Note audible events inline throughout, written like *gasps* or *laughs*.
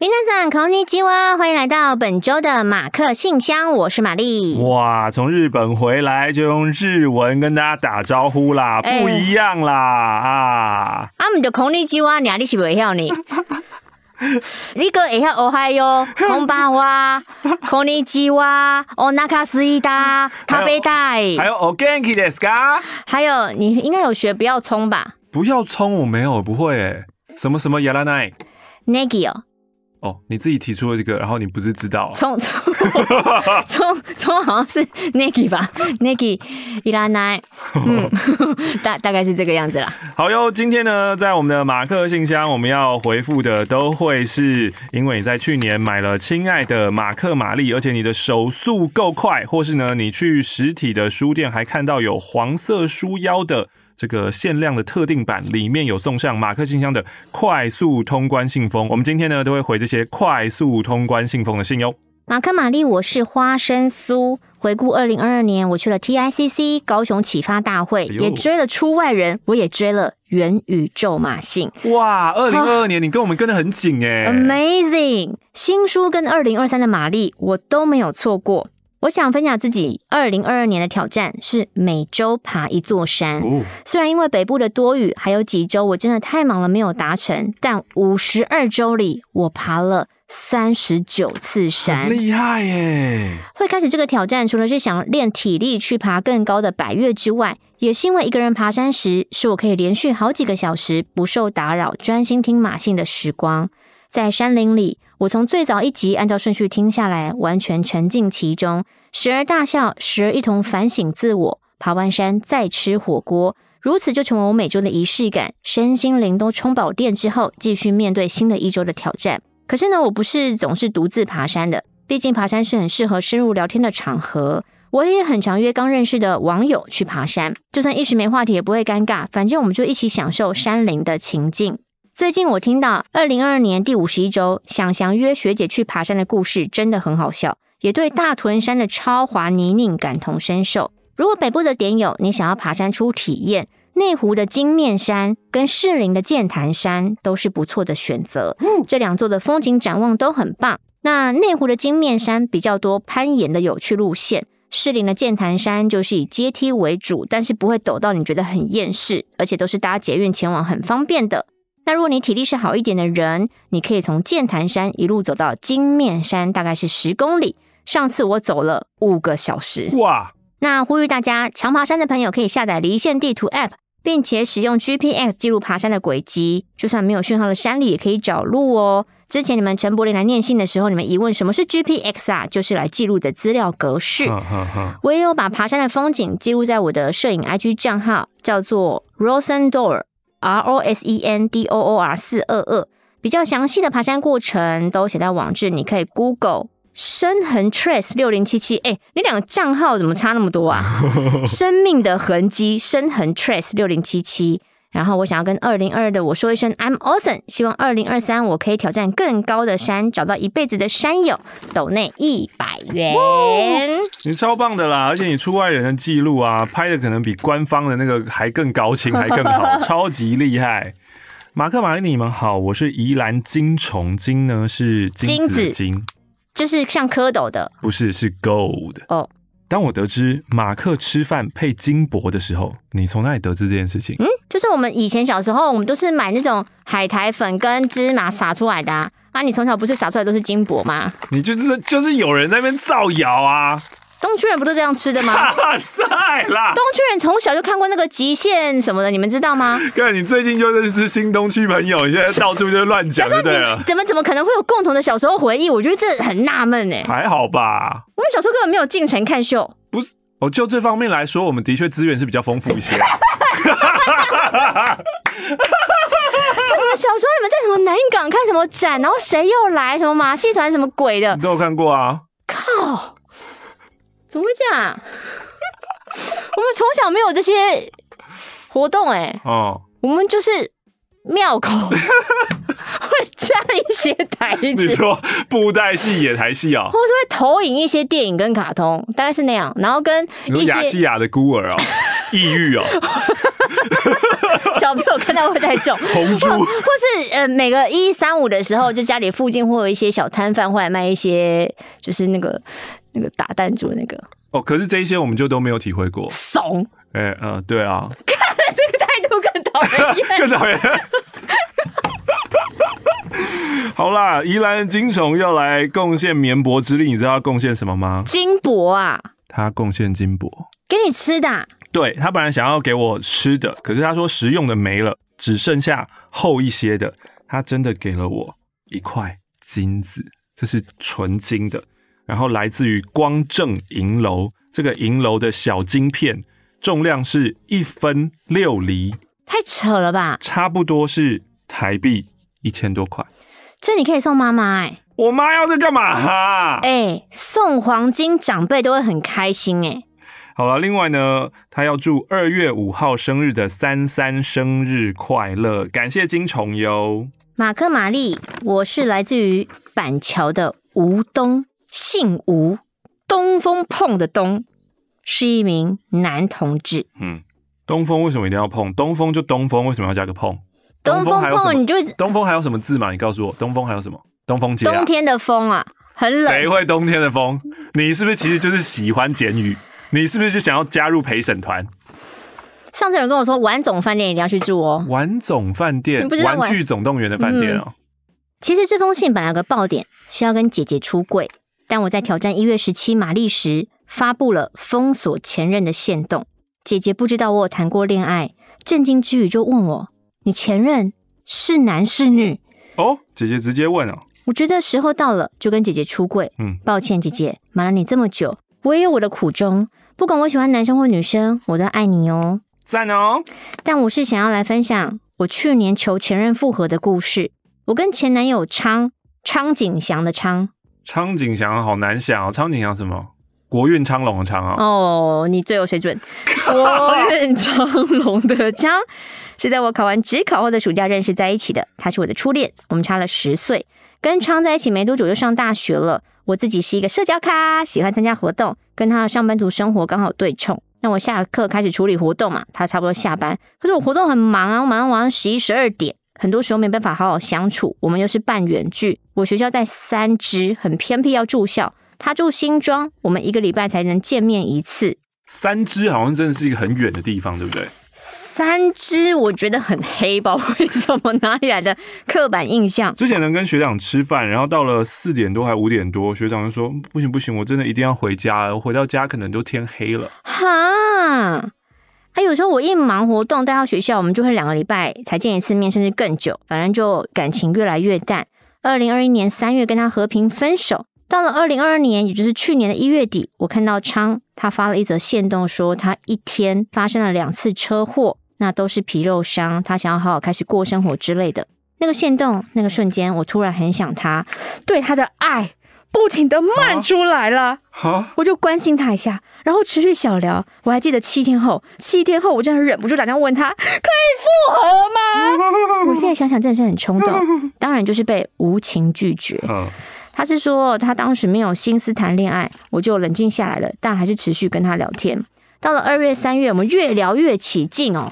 林先生，孔尼基哇，欢迎来到本周的马克信箱，我是玛丽。哇，从日本回来就用日文跟大家打招呼啦，不一样啦啊！啊，姆的孔尼基哇，你啊你是不会笑你，*laughs* 你哥会笑哦嗨哟，空巴哇，孔尼基哇，哦那卡斯伊达，咖啡袋，还有 o g n kisga，还有你应该有学不要冲吧？不要冲，我没有不会诶，什么什么 yaranai，negio。哦，你自己提出了这个，然后你不是知道？从从从从好像是 Nicky 吧，Nicky 伊拉奈，嗯，*laughs* 大大概是这个样子啦。好哟，今天呢，在我们的马克信箱，我们要回复的都会是因为你在去年买了《亲爱的马克玛丽》，而且你的手速够快，或是呢，你去实体的书店还看到有黄色书腰的。这个限量的特定版里面有送上马克信箱的快速通关信封，我们今天呢都会回这些快速通关信封的信哟。马克玛丽，我是花生酥。回顾二零二二年，我去了 TICC 高雄启发大会，也追了出外人，我也追了元宇宙马信。哇，二零二二年你跟我们跟得很紧哎，Amazing！新书跟二零二三的玛丽我都没有错过。我想分享自己二零二二年的挑战是每周爬一座山。虽然因为北部的多雨，还有几周我真的太忙了没有达成，但五十二周里我爬了三十九次山，厉害耶！会开始这个挑战，除了是想练体力去爬更高的百越之外，也是因为一个人爬山时，是我可以连续好几个小时不受打扰，专心听马信的时光，在山林里。我从最早一集按照顺序听下来，完全沉浸其中，时而大笑，时而一同反省自我。爬完山再吃火锅，如此就成为我每周的仪式感，身心灵都充饱电之后，继续面对新的一周的挑战。可是呢，我不是总是独自爬山的，毕竟爬山是很适合深入聊天的场合。我也很常约刚认识的网友去爬山，就算一时没话题也不会尴尬，反正我们就一起享受山林的情境。最近我听到二零二二年第五十一周，想祥约学姐去爬山的故事，真的很好笑，也对大屯山的超滑泥泞感同身受。如果北部的点有你想要爬山出体验，内湖的金面山跟士林的剑潭山都是不错的选择。嗯，这两座的风景展望都很棒。那内湖的金面山比较多攀岩的有趣路线，士林的剑潭山就是以阶梯为主，但是不会陡到你觉得很厌世，而且都是搭捷运前往很方便的。那如果你体力是好一点的人，你可以从剑潭山一路走到金面山，大概是十公里。上次我走了五个小时。哇！那呼吁大家，常爬山的朋友可以下载离线地图 App，并且使用 GPS 记录爬山的轨迹，就算没有讯号的山里也可以找路哦。之前你们陈柏霖来念信的时候，你们疑问什么是 GPS 啊？就是来记录的资料格式。我也有把爬山的风景记录在我的摄影 IG 账号，叫做 Rosendor。RosenDooR 四二二，比较详细的爬山过程都写在网志，你可以 Google 生痕 Trace 六零七七。哎，你两个账号怎么差那么多啊？*laughs* 生命的痕迹，生痕 Trace 六零七七。然后我想要跟二零二的我说一声 I'm awesome，希望二零二三我可以挑战更高的山，找到一辈子的山友。斗内一百元，你超棒的啦！而且你出外人的记录啊，拍的可能比官方的那个还更高清，还更好，超级厉害。*laughs* 马克、玛丽，你们好，我是宜兰金虫金呢，是金子金，就是像蝌蚪的，不是是 gold 哦。当我得知马克吃饭配金箔的时候，你从哪里得知这件事情？嗯，就是我们以前小时候，我们都是买那种海苔粉跟芝麻撒出来的啊。你从小不是撒出来都是金箔吗？你就是就是有人在那边造谣啊。东区人不都这样吃的吗？哇塞啦！东区人从小就看过那个极限什么的，你们知道吗？看你最近就认识新东区朋友，你现在到处就乱讲对啊？怎么怎么可能会有共同的小时候回忆？我觉得这很纳闷哎。还好吧，我们小时候根本没有进城看秀。不是，哦，就这方面来说，我们的确资源是比较丰富一些。哈哈哈哈哈！小时候，你们在什么南港看什么展，然后谁又来什么马戏团什么鬼的，都有看过啊！靠！怎么会这样？*laughs* 我们从小没有这些活动哎。哦，我们就是庙口 *laughs* 会加一些台词，你说布袋戏野台戏啊？或是会投影一些电影跟卡通，大概是那样。然后跟一些亚亚的孤儿啊、*laughs* 抑郁啊，小朋友看到会在叫红珠。或是呃，每个一三五的时候，就家里附近会有一些小摊贩，会来卖一些就是那个。那个打弹珠那个哦，可是这一些我们就都没有体会过，怂哎嗯对啊，这个态度更讨厌，更讨厌。*laughs* 好啦，宜兰金虫要来贡献绵薄之力，你知道贡献什么吗？金箔啊，他贡献金箔给你吃的。对他本来想要给我吃的，可是他说食用的没了，只剩下厚一些的。他真的给了我一块金子，这是纯金的。然后来自于光正银楼这个银楼的小金片，重量是一分六厘，太扯了吧？差不多是台币一千多块，这你可以送妈妈哎，我妈要这干嘛？哎，送黄金长辈都会很开心哎。好了，另外呢，他要祝二月五号生日的三三生日快乐，感谢金虫哟。马克玛丽，我是来自于板桥的吴东。姓吴，东风碰的东是一名男同志。嗯，东风为什么一定要碰？东风就东风，为什么要加个碰？东风碰你就东风还有什么字嘛？你告诉我，东风还有什么？东风节，冬天的风啊，很冷。谁会冬天的风？你是不是其实就是喜欢简语？你是不是就想要加入陪审团？上次有人跟我说，玩总饭店一定要去住哦。玩总饭店，玩具总动员的饭店哦。其实这封信本来有个爆点，是要跟姐姐出柜，但我在挑战一月十七玛丽时，发布了封锁前任的限动。姐姐不知道我有谈过恋爱，震惊之余就问我：“你前任是男是女？”哦，姐姐直接问哦。我觉得时候到了，就跟姐姐出柜。嗯，抱歉姐姐，瞒了你这么久，我也有我的苦衷。不管我喜欢男生或女生，我都爱你哦。赞哦。但我是想要来分享我去年求前任复合的故事。我跟前男友昌昌景祥的昌。苍井翔好难想哦，苍井翔什么？国运昌隆的昌啊！哦，你最有水准，*laughs* 国运昌隆的昌是在我考完职考后的暑假认识在一起的，他是我的初恋，我们差了十岁，跟昌在一起没多久就上大学了。我自己是一个社交咖，喜欢参加活动，跟他的上班族生活刚好对冲。那我下课开始处理活动嘛，他差不多下班，可是我活动很忙啊，我忙到上十一十二点。很多时候没办法好好相处，我们又是半远距。我学校在三支，很偏僻，要住校。他住新庄，我们一个礼拜才能见面一次。三支好像真的是一个很远的地方，对不对？三支我觉得很黑，包，为什么？哪里来的刻板印象？之前能跟学长吃饭，然后到了四点多还五点多，学长就说不行不行，我真的一定要回家。我回到家可能都天黑了。哈。哎，有时候我一忙活动带到学校，我们就会两个礼拜才见一次面，甚至更久，反正就感情越来越淡。二零二一年三月跟他和平分手，到了二零二二年，也就是去年的一月底，我看到昌他发了一则线动，说他一天发生了两次车祸，那都是皮肉伤，他想要好好开始过生活之类的。那个线动，那个瞬间，我突然很想他，对他的爱。不停的漫出来了，我就关心他一下，然后持续小聊。我还记得七天后，七天后我真的忍不住打电话问他，可以复合吗？*laughs* 我现在想想真的是很冲动，当然就是被无情拒绝。他是说他当时没有心思谈恋爱，我就冷静下来了，但还是持续跟他聊天。到了二月、三月，我们越聊越起劲哦。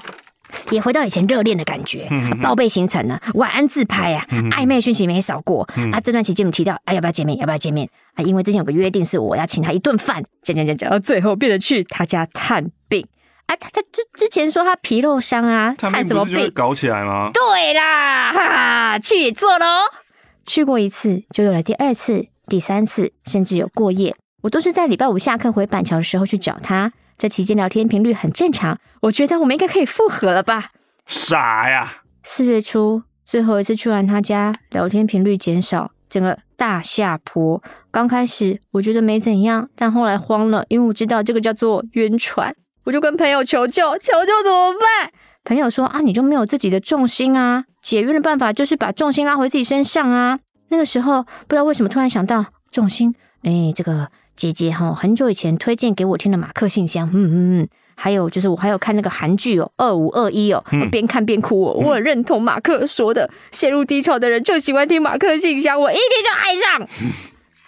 也回到以前热恋的感觉，报备行程呢，晚安自拍呀，暧昧讯息没少过。啊，这段期间我们提到，哎，要不要见面？要不要见面？啊，因为之前有个约定是我要请他一顿饭，讲讲讲讲，到最后变得去他家探病。啊，他他就之前说他皮肉伤啊，探什么病？搞起来吗？对啦，哈，去做喽。去过一次，就有了第二次、第三次，甚至有过夜。我都是在礼拜五下课回板桥的时候去找他。这期间聊天频率很正常，我觉得我们应该可以复合了吧？傻呀！四月初最后一次去完他家，聊天频率减少，整个大下坡。刚开始我觉得没怎样，但后来慌了，因为我知道这个叫做晕船，我就跟朋友求救，求救怎么办？朋友说啊，你就没有自己的重心啊，解晕的办法就是把重心拉回自己身上啊。那个时候不知道为什么突然想到重心，哎，这个。姐姐哈，很久以前推荐给我听的马克信箱，嗯嗯嗯，还有就是我还有看那个韩剧哦，二五二一哦，边看边哭哦，我很认同马克说的，陷入低潮的人就喜欢听马克信箱，我一听就爱上。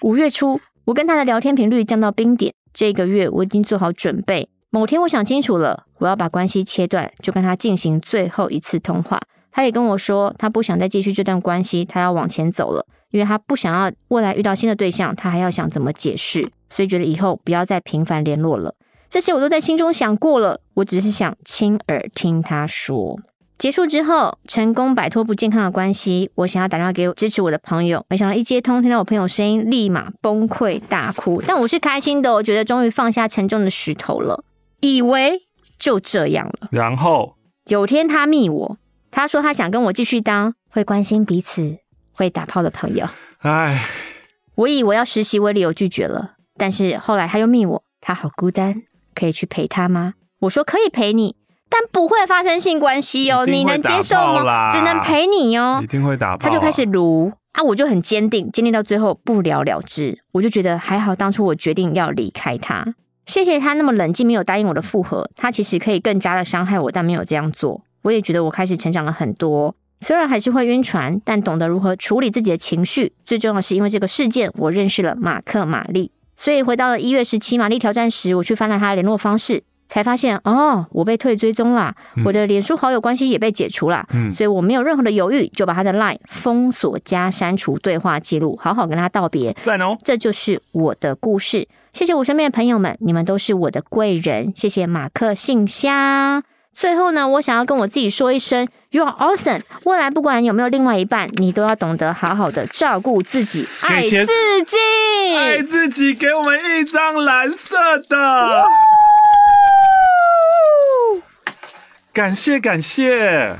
五月初，我跟他的聊天频率降到冰点，这个月我已经做好准备。某天我想清楚了，我要把关系切断，就跟他进行最后一次通话。他也跟我说，他不想再继续这段关系，他要往前走了。因为他不想要未来遇到新的对象，他还要想怎么解释，所以觉得以后不要再频繁联络了。这些我都在心中想过了，我只是想亲耳听他说。结束之后，成功摆脱不健康的关系，我想要打电话给我支持我的朋友，没想到一接通，听到我朋友声音，立马崩溃大哭。但我是开心的，我觉得终于放下沉重的石头了。以为就这样了，然后有天他密我，他说他想跟我继续当，会关心彼此。会打炮的朋友，哎，我以我要实习为理由拒绝了。但是后来他又密我，他好孤单，可以去陪他吗？我说可以陪你，但不会发生性关系哦，你能接受吗？只能陪你哦，一定会打炮。他就开始撸啊，我就很坚定，坚定到最后不了了之。我就觉得还好，当初我决定要离开他。谢谢他那么冷静，没有答应我的复合。他其实可以更加的伤害我，但没有这样做。我也觉得我开始成长了很多。虽然还是会晕船，但懂得如何处理自己的情绪。最重要的是，因为这个事件，我认识了马克玛丽。所以回到了一月十七，玛丽挑战时，我去翻了他联络方式，才发现哦，我被退追踪了，我的脸书好友关系也被解除了。嗯，所以我没有任何的犹豫，就把他的 LINE 封锁加删除对话记录，好好跟他道别。在哦，这就是我的故事。谢谢我身边的朋友们，你们都是我的贵人。谢谢马克信箱。最后呢，我想要跟我自己说一声，You're a awesome。未来不管有没有另外一半，你都要懂得好好的照顾自己，爱自己，爱自己。给我们一张蓝色的，感谢感谢。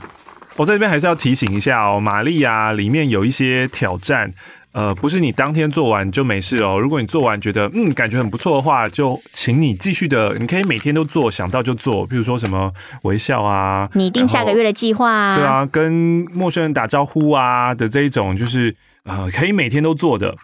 我在这边还是要提醒一下哦，玛丽亚里面有一些挑战。呃，不是你当天做完就没事哦。如果你做完觉得嗯感觉很不错的话，就请你继续的，你可以每天都做，想到就做。比如说什么微笑啊，你定下个月的计划，啊，对啊，跟陌生人打招呼啊的这一种，就是呃，可以每天都做的。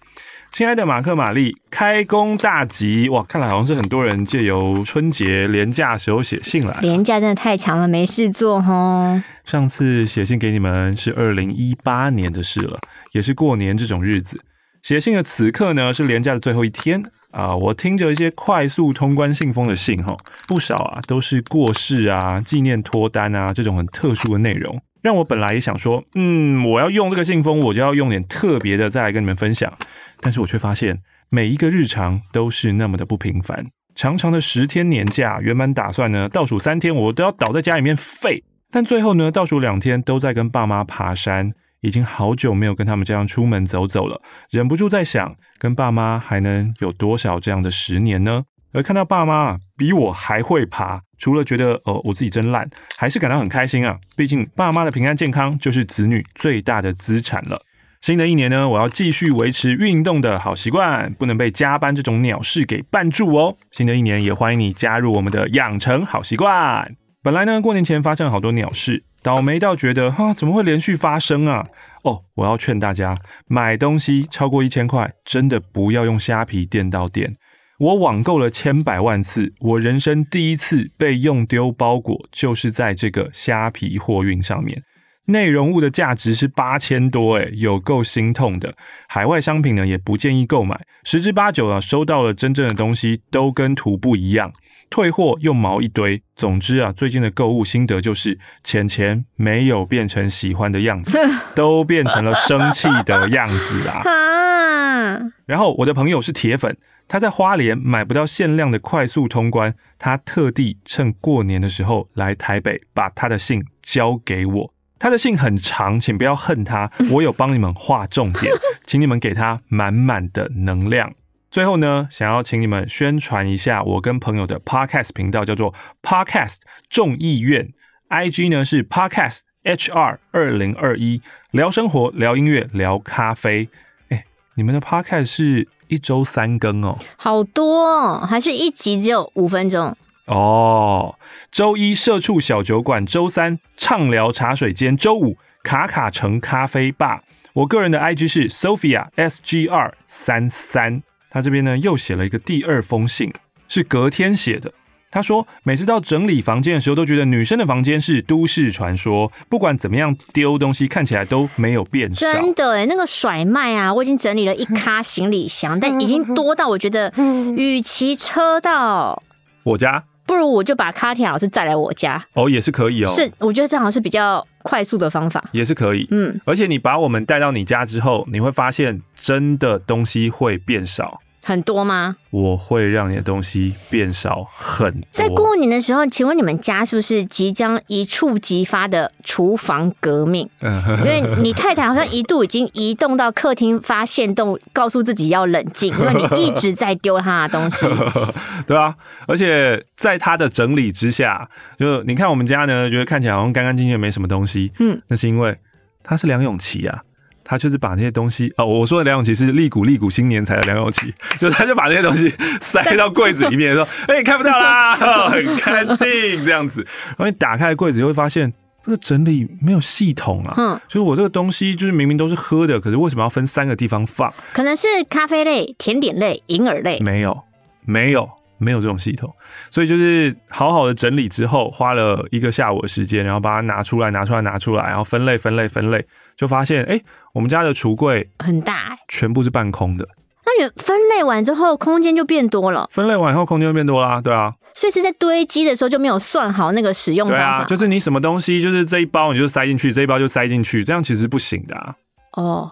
亲爱的马克玛丽，开工大吉！哇，看来好像是很多人借由春节连假时候写信来。连假真的太长了，没事做哈。上次写信给你们是二零一八年的事了，也是过年这种日子。写信的此刻呢，是连假的最后一天啊。我听着一些快速通关信封的信哈，不少啊，都是过世啊、纪念脱单啊这种很特殊的内容。让我本来也想说，嗯，我要用这个信封，我就要用点特别的再来跟你们分享。但是我却发现，每一个日常都是那么的不平凡。长长的十天年假，原本打算呢，倒数三天我都要倒在家里面废，但最后呢，倒数两天都在跟爸妈爬山。已经好久没有跟他们这样出门走走了，忍不住在想，跟爸妈还能有多少这样的十年呢？而看到爸妈比我还会爬，除了觉得呃我自己真烂，还是感到很开心啊。毕竟爸妈的平安健康就是子女最大的资产了。新的一年呢，我要继续维持运动的好习惯，不能被加班这种鸟事给绊住哦。新的一年也欢迎你加入我们的养成好习惯。本来呢，过年前发生了好多鸟事，倒霉到觉得哈怎么会连续发生啊？哦，我要劝大家买东西超过一千块，真的不要用虾皮店到店。我网购了千百万次，我人生第一次被用丢包裹，就是在这个虾皮货运上面。内容物的价值是八千多，诶，有够心痛的。海外商品呢，也不建议购买，十之八九啊，收到了真正的东西都跟图不一样，退货又毛一堆。总之啊，最近的购物心得就是，钱钱没有变成喜欢的样子，*laughs* 都变成了生气的样子啊。然后我的朋友是铁粉。他在花莲买不到限量的快速通关，他特地趁过年的时候来台北，把他的信交给我。他的信很长，请不要恨他。*laughs* 我有帮你们画重点，*laughs* 请你们给他满满的能量。最后呢，想要请你们宣传一下我跟朋友的 Podcast 频道，叫做 Podcast 众议院。IG 呢是 Podcast HR 二零二一，聊生活，聊音乐，聊咖啡。哎，你们的 Podcast 是？一周三更哦，好多，哦，还是一集只有五分钟哦。周一社畜小酒馆，周三畅聊茶水间，周五卡卡城咖啡吧。我个人的 IG 是 Sophia S G 二三三。他这边呢又写了一个第二封信，是隔天写的。他说，每次到整理房间的时候，都觉得女生的房间是都市传说。不管怎么样丢东西，看起来都没有变少。真的哎，那个甩卖啊，我已经整理了一咖行李箱，但已经多到我觉得，与其车到我家，不如我就把卡提老师带来我家。哦，也是可以哦。是，我觉得正好是比较快速的方法。也是可以，嗯。而且你把我们带到你家之后，你会发现真的东西会变少。很多吗？我会让你的东西变少很多。在过年的时候，请问你们家是不是即将一触即发的厨房革命？因为你太太好像一度已经移动到客厅，发现动，告诉自己要冷静，*laughs* 因为你一直在丢她的东西，*laughs* 对啊，而且在她的整理之下，就你看我们家呢，觉得看起来好像干干净净，没什么东西。嗯，那是因为她是梁永琪啊。他就是把那些东西啊，我说的梁永琪是立古立古新年才的梁永琪，*laughs* 就他就把那些东西塞到柜子里面，说：“ *laughs* 哎，看不到啦，*laughs* 很干净这样子。”然后你打开柜子会发现，这个整理没有系统啊。嗯，以我这个东西就是明明都是喝的，可是为什么要分三个地方放？可能是咖啡类、甜点类、银耳类。没有，没有，没有这种系统。所以就是好好的整理之后，花了一个下午时间，然后把它拿出来，拿出来，拿出来，然后分类，分类，分类。就发现，哎，我们家的橱柜很大，哎，全部是半空的。那你分类完之后，空间就变多了。分类完以后，空间就变多啦，对啊。所以是在堆积的时候就没有算好那个使用方法。对啊，就是你什么东西，就是这一包你就塞进去，这一包就塞进去，这样其实不行的。啊。哦，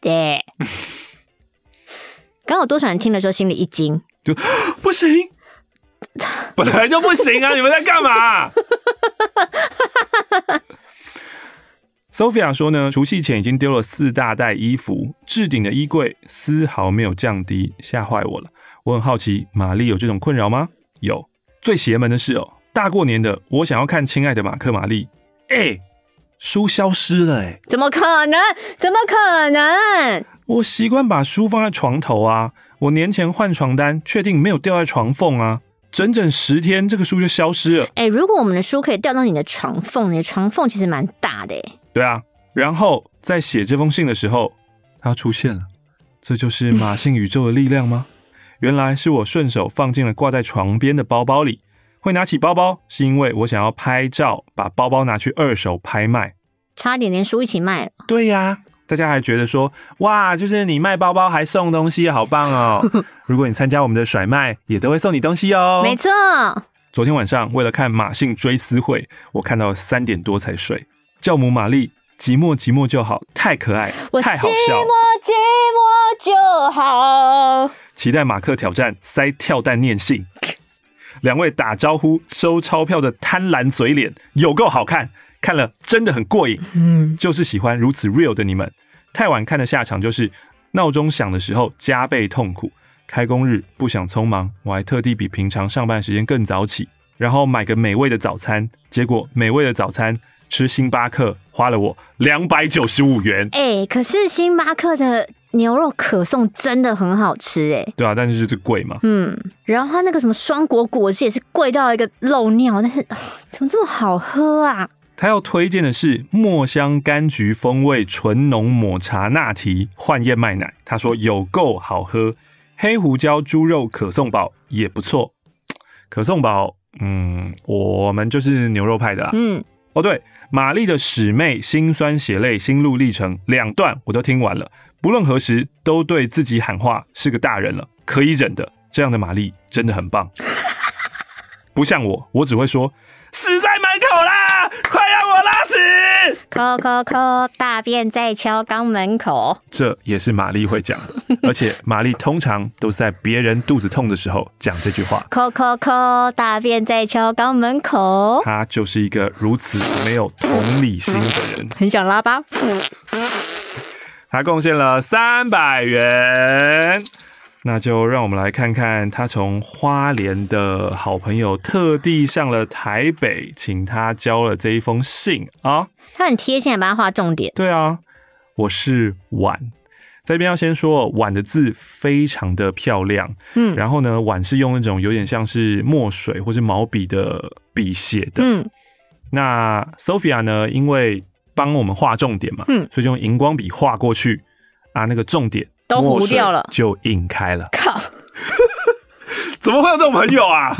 对。*laughs* 刚有多少人听的时候心里一惊？就 *gasps* 不行，*laughs* 本来就不行啊！你们在干嘛？*laughs* Sofia 说呢，除夕前已经丢了四大袋衣服，置顶的衣柜丝毫没有降低，吓坏我了。我很好奇，玛丽有这种困扰吗？有。最邪门的是哦，大过年的，我想要看亲爱的马克玛丽，哎，书消失了哎，怎么可能？怎么可能？我习惯把书放在床头啊，我年前换床单，确定没有掉在床缝啊。整整十天，这个书就消失了。哎，如果我们的书可以掉到你的床缝，你的床缝其实蛮大的。对啊，然后在写这封信的时候，它出现了。这就是马信宇宙的力量吗？*laughs* 原来是我顺手放进了挂在床边的包包里。会拿起包包，是因为我想要拍照，把包包拿去二手拍卖。差点连书一起卖了。对呀，大家还觉得说，哇，就是你卖包包还送东西，好棒哦！*laughs* 如果你参加我们的甩卖，也都会送你东西哦。没错。昨天晚上为了看马信追思会，我看到三点多才睡。教母玛丽，寂寞寂寞就好，太可爱，太好笑。寂寞寂寞就好。期待马克挑战塞跳蛋念信。两位打招呼收钞票的贪婪嘴脸，有够好看，看了真的很过瘾。嗯，就是喜欢如此 real 的你们。太晚看的下场就是闹钟响的时候加倍痛苦。开工日不想匆忙，我还特地比平常上班时间更早起，然后买个美味的早餐。结果美味的早餐。吃星巴克花了我两百九十五元，哎，可是星巴克的牛肉可颂真的很好吃，哎，对啊，但是就是贵嘛，嗯，然后他那个什么双果果也是贵到一个漏尿，但是怎么这么好喝啊？他要推荐的是墨香柑橘风味纯浓抹茶拿提换燕麦奶，他说有够好喝，黑胡椒猪肉可颂堡也不错，可颂堡，嗯，我们就是牛肉派的，嗯，哦对。玛丽的使妹心酸血泪心路历程两段我都听完了，不论何时都对自己喊话，是个大人了，可以忍的。这样的玛丽真的很棒，不像我，我只会说。死在门口啦！快让我拉屎！抠抠抠，大便在敲肛门口。这也是玛丽会讲，*laughs* 而且玛丽通常都是在别人肚子痛的时候讲这句话。抠抠抠，大便在敲肛门口。他就是一个如此没有同理心的人。很想拉吧？他贡献了三百元。那就让我们来看看他从花莲的好朋友特地上了台北，请他交了这一封信啊。他很贴心的帮他画重点。对啊，我是婉，在这边要先说婉的字非常的漂亮。嗯，然后呢，婉是用那种有点像是墨水或是毛笔的笔写的。嗯，那 Sophia 呢，因为帮我们画重点嘛，嗯，所以就用荧光笔画过去啊，那个重点。都糊掉了，就印开了。靠！*laughs* 怎么会有这种朋友啊？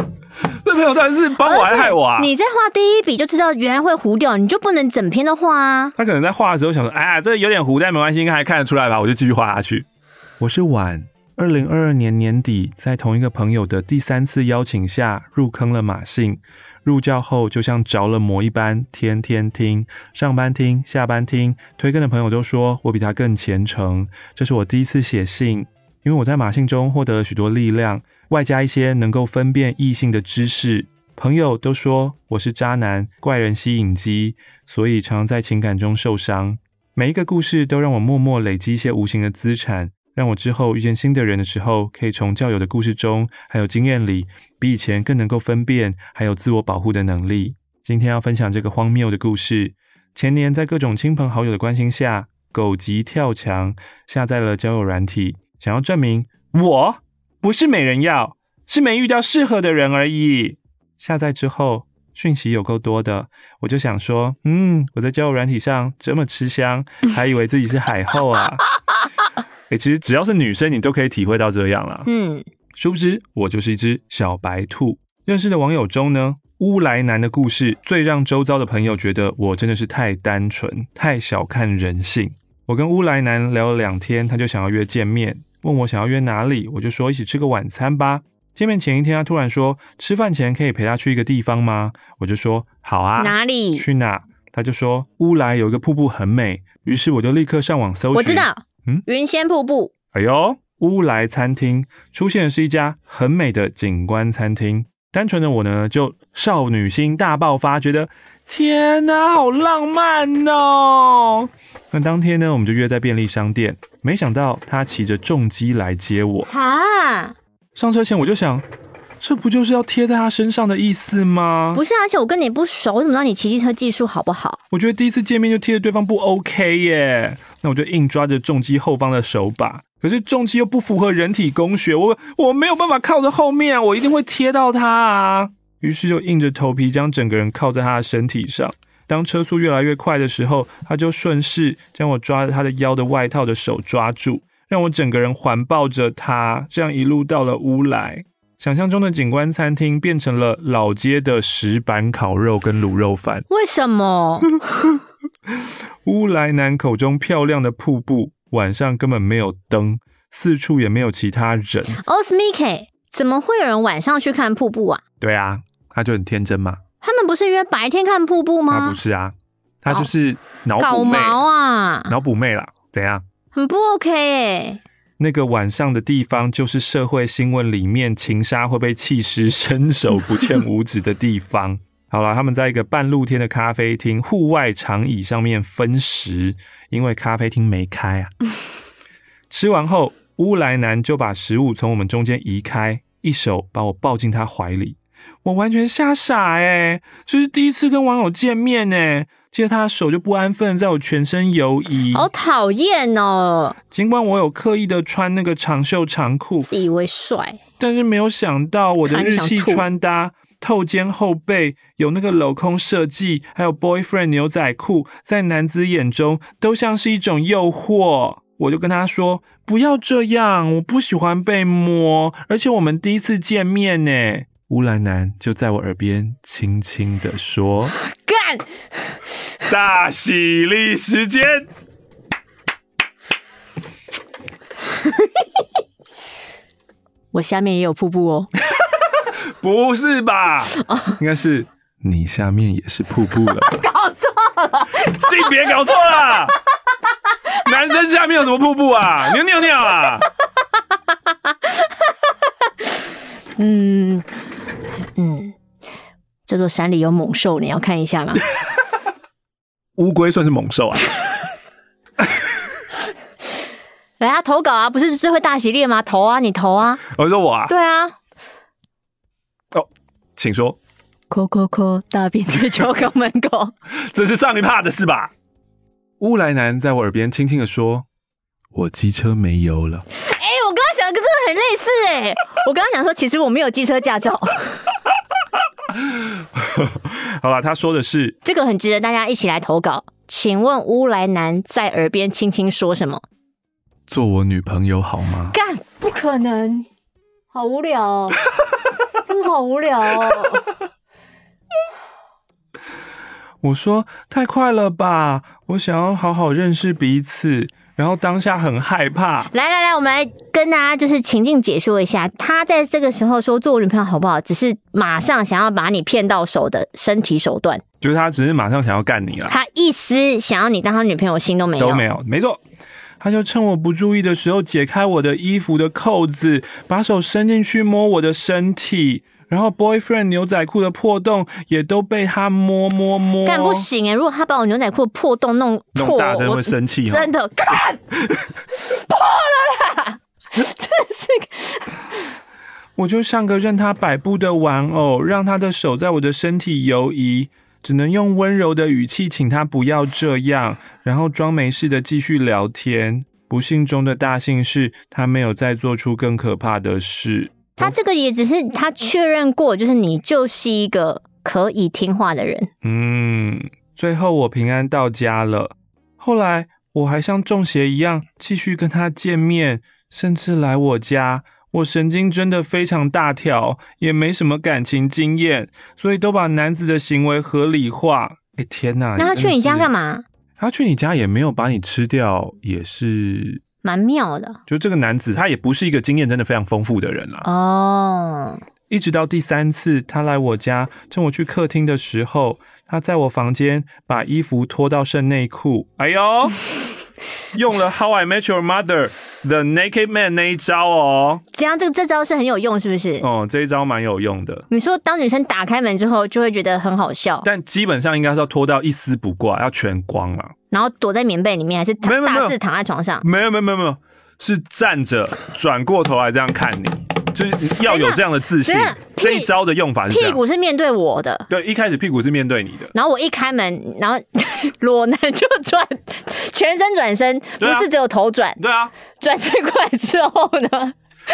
那朋友当然是帮我还害我啊！你在画第一笔就知道原来会糊掉，你就不能整篇都画啊！他可能在画的时候想说：“哎呀，这有点糊，但没关系，应该还看得出来吧？”我就继续画下去。我是晚二零二二年年底，在同一个朋友的第三次邀请下入坑了马姓。入教后就像着了魔一般，天天听，上班听，下班听。推更的朋友都说我比他更虔诚。这是我第一次写信，因为我在马信中获得了许多力量，外加一些能够分辨异性的知识。朋友都说我是渣男、怪人、吸引机，所以常在情感中受伤。每一个故事都让我默默累积一些无形的资产。让我之后遇见新的人的时候，可以从交友的故事中还有经验里，比以前更能够分辨，还有自我保护的能力。今天要分享这个荒谬的故事。前年在各种亲朋好友的关心下，狗急跳墙下载了交友软体，想要证明我不是没人，要是没遇到适合的人而已。下载之后讯息有够多的，我就想说，嗯，我在交友软体上这么吃香，还以为自己是海后啊。*laughs* 欸，其实只要是女生，你都可以体会到这样啦。嗯，殊不知我就是一只小白兔。认识的网友中呢，乌来男的故事最让周遭的朋友觉得我真的是太单纯、太小看人性。我跟乌来男聊了两天，他就想要约见面，问我想要约哪里，我就说一起吃个晚餐吧。见面前一天，他突然说吃饭前可以陪他去一个地方吗？我就说好啊，哪里？去哪？他就说乌来有一个瀑布很美，于是我就立刻上网搜。我知道。嗯，云仙瀑布。哎呦，乌来餐厅出现的是一家很美的景观餐厅。单纯的我呢，就少女心大爆发，觉得天哪，好浪漫哦！那当天呢，我们就约在便利商店。没想到他骑着重机来接我哈，上车前我就想。这不就是要贴在他身上的意思吗？不是，而且我跟你不熟，我怎么知道你骑机车技术好不好？我觉得第一次见面就贴着对方不 OK 耶，那我就硬抓着重机后方的手把，可是重机又不符合人体工学，我我没有办法靠着后面，我一定会贴到他。于是就硬着头皮将整个人靠在他的身体上。当车速越来越快的时候，他就顺势将我抓着他的腰的外套的手抓住，让我整个人环抱着他，这样一路到了屋来。想象中的景观餐厅变成了老街的石板烤肉跟卤肉饭。为什么？乌来男口中漂亮的瀑布，晚上根本没有灯，四处也没有其他人。哦 s m i k e 怎么会有人晚上去看瀑布啊？对啊，他就很天真嘛。他们不是约白天看瀑布吗？他不是啊，他就是脑补妹啊，脑补妹啦，怎样？很不 OK 哎。那个晚上的地方，就是社会新闻里面情杀会被弃尸、伸手不见五指的地方。*laughs* 好了，他们在一个半露天的咖啡厅、户外长椅上面分食，因为咖啡厅没开啊。*laughs* 吃完后，乌来男就把食物从我们中间移开，一手把我抱进他怀里。我完全吓傻哎，就是第一次跟网友见面哎，接他的手就不安分在我全身游移，好讨厌哦。尽管我有刻意的穿那个长袖长裤，自以为帅，但是没有想到我的日系穿搭、透肩后背有那个镂空设计，还有 boyfriend 牛仔裤，在男子眼中都像是一种诱惑。我就跟他说不要这样，我不喜欢被摸，而且我们第一次见面哎。乌兰男就在我耳边轻轻的说：*laughs* “干大喜力时间，*laughs* 我下面也有瀑布哦。*laughs* ”“不是吧？应该是你下面也是瀑布了。”“搞错了，性别搞错了。”“男生下面有什么瀑布啊？尿尿尿啊？”“嗯。”嗯，这座山里有猛兽，你要看一下吗？*laughs* 乌龟算是猛兽啊！*laughs* 来啊，投稿啊，不是最会大洗练吗？投啊，你投啊！我说我啊。对啊。哦，请说。咳咳咳，大便在出口门口。*laughs* 这是上一怕的事吧？乌来男在我耳边轻轻的说：“我机车没油了。”哎，我刚刚想的跟这个很类似哎。我刚刚想说，其实我没有机车驾照。*laughs* 好了，他说的是这个很值得大家一起来投稿。请问乌来男在耳边轻轻说什么？做我女朋友好吗？干，不可能，好无聊，*laughs* 真的好无聊。哦。我说太快了吧，我想要好好认识彼此。然后当下很害怕。来来来，我们来跟大家就是情境解说一下，他在这个时候说做我女朋友好不好？只是马上想要把你骗到手的身体手段，就是他只是马上想要干你了。他一丝想要你当他女朋友心都没有都没有，没错，他就趁我不注意的时候解开我的衣服的扣子，把手伸进去摸我的身体。然后，boyfriend 牛仔裤的破洞也都被他摸摸摸。干不行哎！如果他把我牛仔裤破洞弄破，大真的会生气。真的，看 *laughs* 破了啦，真是。我就像个任他摆布的玩偶，让他的手在我的身体游移，只能用温柔的语气请他不要这样，然后装没事的继续聊天。不幸中的大幸是，他没有再做出更可怕的事。他这个也只是他确认过，就是你就是一个可以听话的人。嗯，最后我平安到家了。后来我还像中邪一样继续跟他见面，甚至来我家。我神经真的非常大条，也没什么感情经验，所以都把男子的行为合理化。哎天哪！那他去你家干嘛？他去你家也没有把你吃掉，也是。蛮妙的，就这个男子，他也不是一个经验真的非常丰富的人啦。哦，一直到第三次他来我家，趁我去客厅的时候，他在我房间把衣服脱到剩内裤，哎呦！*laughs* 用了 How I Met Your Mother 的 Naked Man 那一招哦，这样这个这招是很有用，是不是？哦，这一招蛮有用的。你说，当女生打开门之后，就会觉得很好笑。但基本上应该是要脱到一丝不挂，要全光啊。然后躲在棉被里面，还是没有没有没有，躺在床上，没有没有没有。是站着转过头来这样看你，就是要有这样的自信。这一招的用法是屁股是面对我的，对，一开始屁股是面对你的，然后我一开门，然后 *laughs* 裸男就转，全身转身，不是只有头转，对啊，转身过来之后呢，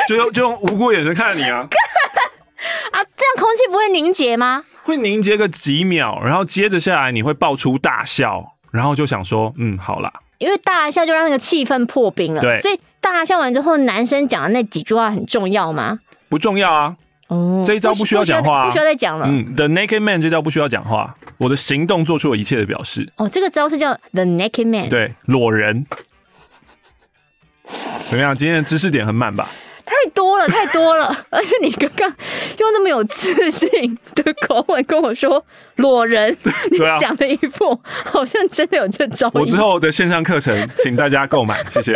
就用就用无辜眼神看你啊，*laughs* 啊，这样空气不会凝结吗？会凝结个几秒，然后接着下来你会爆出大笑，然后就想说，嗯，好了，因为大笑就让那个气氛破冰了，对，所以。大笑完之后，男生讲的那几句话很重要吗？不重要啊。哦，这一招不需要讲话，不需要再讲了。嗯，The Naked Man 这招不需要讲话，我的行动做出了一切的表示。哦，这个招是叫 The Naked Man，对，裸人。怎么样？今天的知识点很满吧？多了太多了，*laughs* 而且你刚刚用那么有自信的口吻跟我说裸人，*laughs* 你讲的一副好像真的有这招。我之后的线上课程，请大家购买，谢谢。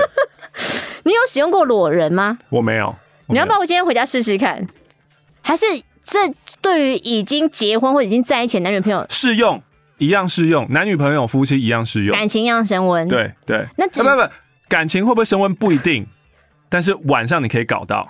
*laughs* 你有使用过裸人吗？我没有。你要不要我今天回家试试看？还是这对于已经结婚或已经在一起的男女朋友适用，一样适用。男女朋友、夫妻一样适用，感情一样升温。对对，那不不，感情会不会升温不一定。但是晚上你可以搞到，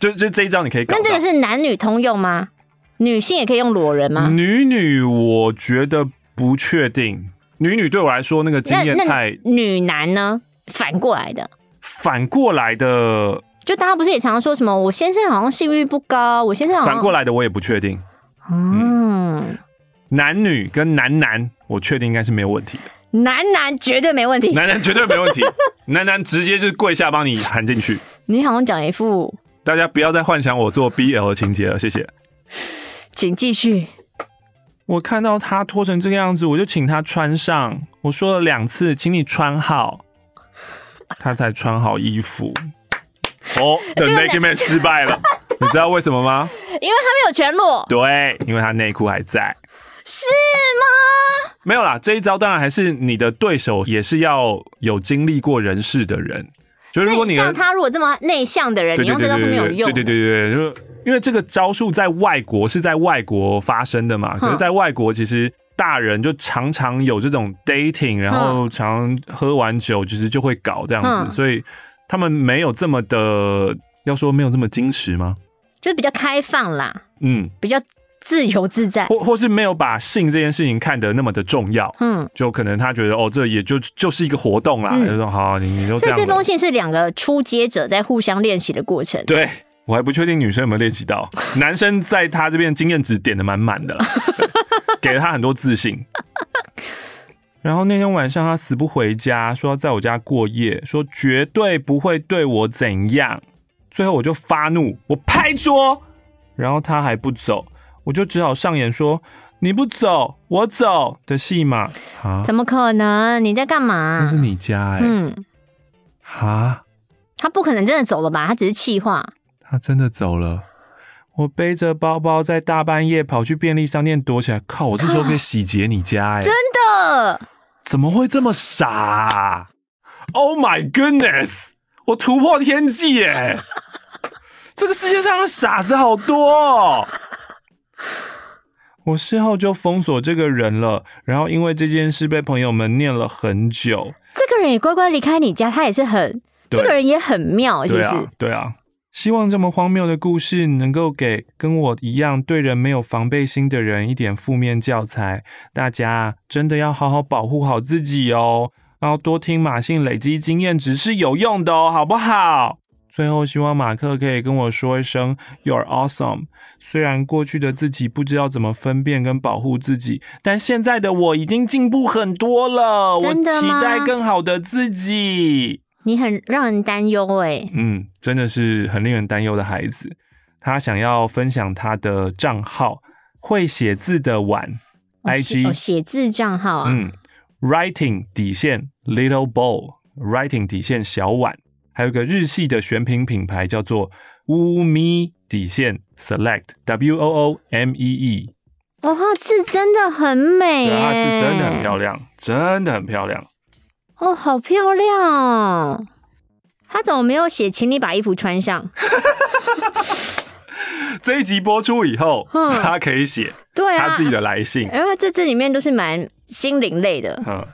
就就这一招你可以搞。那这个是男女通用吗？女性也可以用裸人吗？女女，我觉得不确定。女女对我来说，那个经验太……女男呢？反过来的。反过来的。就大家不是也常常说什么？我先生好像性欲不高，我先生……反过来的，我也不确定。嗯。男女跟男男，我确定应该是没有问题的。男男绝对没问题，男男绝对没问题，*laughs* 男男直接就跪下帮你含进去。你好像讲一副大家不要再幻想我做 BL 的情节了，谢谢，请继续。我看到他脱成这个样子，我就请他穿上。我说了两次，请你穿好，他才穿好衣服。哦，等 n a k e Man 失败了，*laughs* 你知道为什么吗？因为他没有全裸。对，因为他内裤还在。是吗？没有啦，这一招当然还是你的对手也是要有经历过人事的人。就是如果你像他如果这么内向的人，你用这招是没有用。对对对对，因为因为这个招数在外国是在外国发生的嘛，可是在外国其实大人就常常有这种 dating，然后常喝完酒其实就会搞这样子，所以他们没有这么的，要说没有这么矜持吗？就是比较开放啦，嗯，比较。自由自在，或或是没有把性这件事情看得那么的重要，嗯，就可能他觉得哦，这也就就是一个活动啦，就说好，你你就这样。所以这封信是两个初阶者在互相练习的过程。对，我还不确定女生有没有练习到，*laughs* 男生在他这边经验值点的满满的，*laughs* 给了他很多自信。然后那天晚上他死不回家，说要在我家过夜，说绝对不会对我怎样。最后我就发怒，我拍桌，然后他还不走。我就只好上演说你不走，我走的戏码。怎么可能？你在干嘛？那是你家哎。嗯。哈？他不可能真的走了吧？他只是气话。他真的走了。我背着包包在大半夜跑去便利商店躲起来。靠！我时候可以洗劫你家哎。*gasps* 真的？怎么会这么傻？Oh my goodness！我突破天际哎！*laughs* 这个世界上的傻子好多。我事后就封锁这个人了，然后因为这件事被朋友们念了很久。这个人也乖乖离开你家，他也是很，这个人也很妙，其实。对啊，希望这么荒谬的故事能够给跟我一样对人没有防备心的人一点负面教材。大家真的要好好保护好自己哦，然后多听马信累积经验值是有用的哦，好不好？最后，希望马克可以跟我说一声 “You're awesome”。虽然过去的自己不知道怎么分辨跟保护自己，但现在的我已经进步很多了。我期待更好的自己。你很让人担忧哎。嗯，真的是很令人担忧的孩子。他想要分享他的账号，会写字的碗，IG 写字账号啊。嗯，writing 底线 little bowl，writing 底线小碗。还有个日系的选品品牌叫做 w u m i 底线 Select W O O M E E。哇，字真的很美耶！字真的很漂亮，真的很漂亮。哦，好漂亮哦！他怎么没有写，请你把衣服穿上？*laughs* 这一集播出以后，他 *laughs* 可以写对啊，他自己的来信，因为这这里面都是蛮心灵类的。嗯。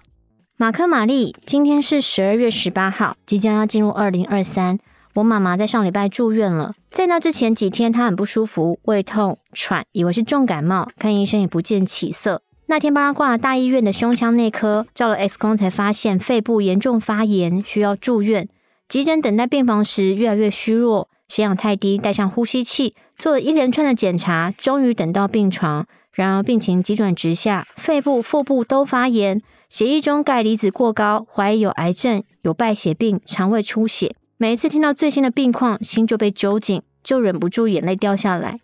马克玛丽，今天是十二月十八号，即将要进入二零二三。我妈妈在上礼拜住院了，在那之前几天她很不舒服，胃痛、喘，以为是重感冒，看医生也不见起色。那天帮她挂了大医院的胸腔内科，照了 X 光才发现肺部严重发炎，需要住院。急诊等待病房时越来越虚弱，血氧太低，戴上呼吸器，做了一连串的检查，终于等到病床。然而病情急转直下，肺部、腹部都发炎。血液中钙离子过高，怀疑有癌症、有败血病、肠胃出血。每一次听到最新的病况，心就被揪紧，就忍不住眼泪掉下来。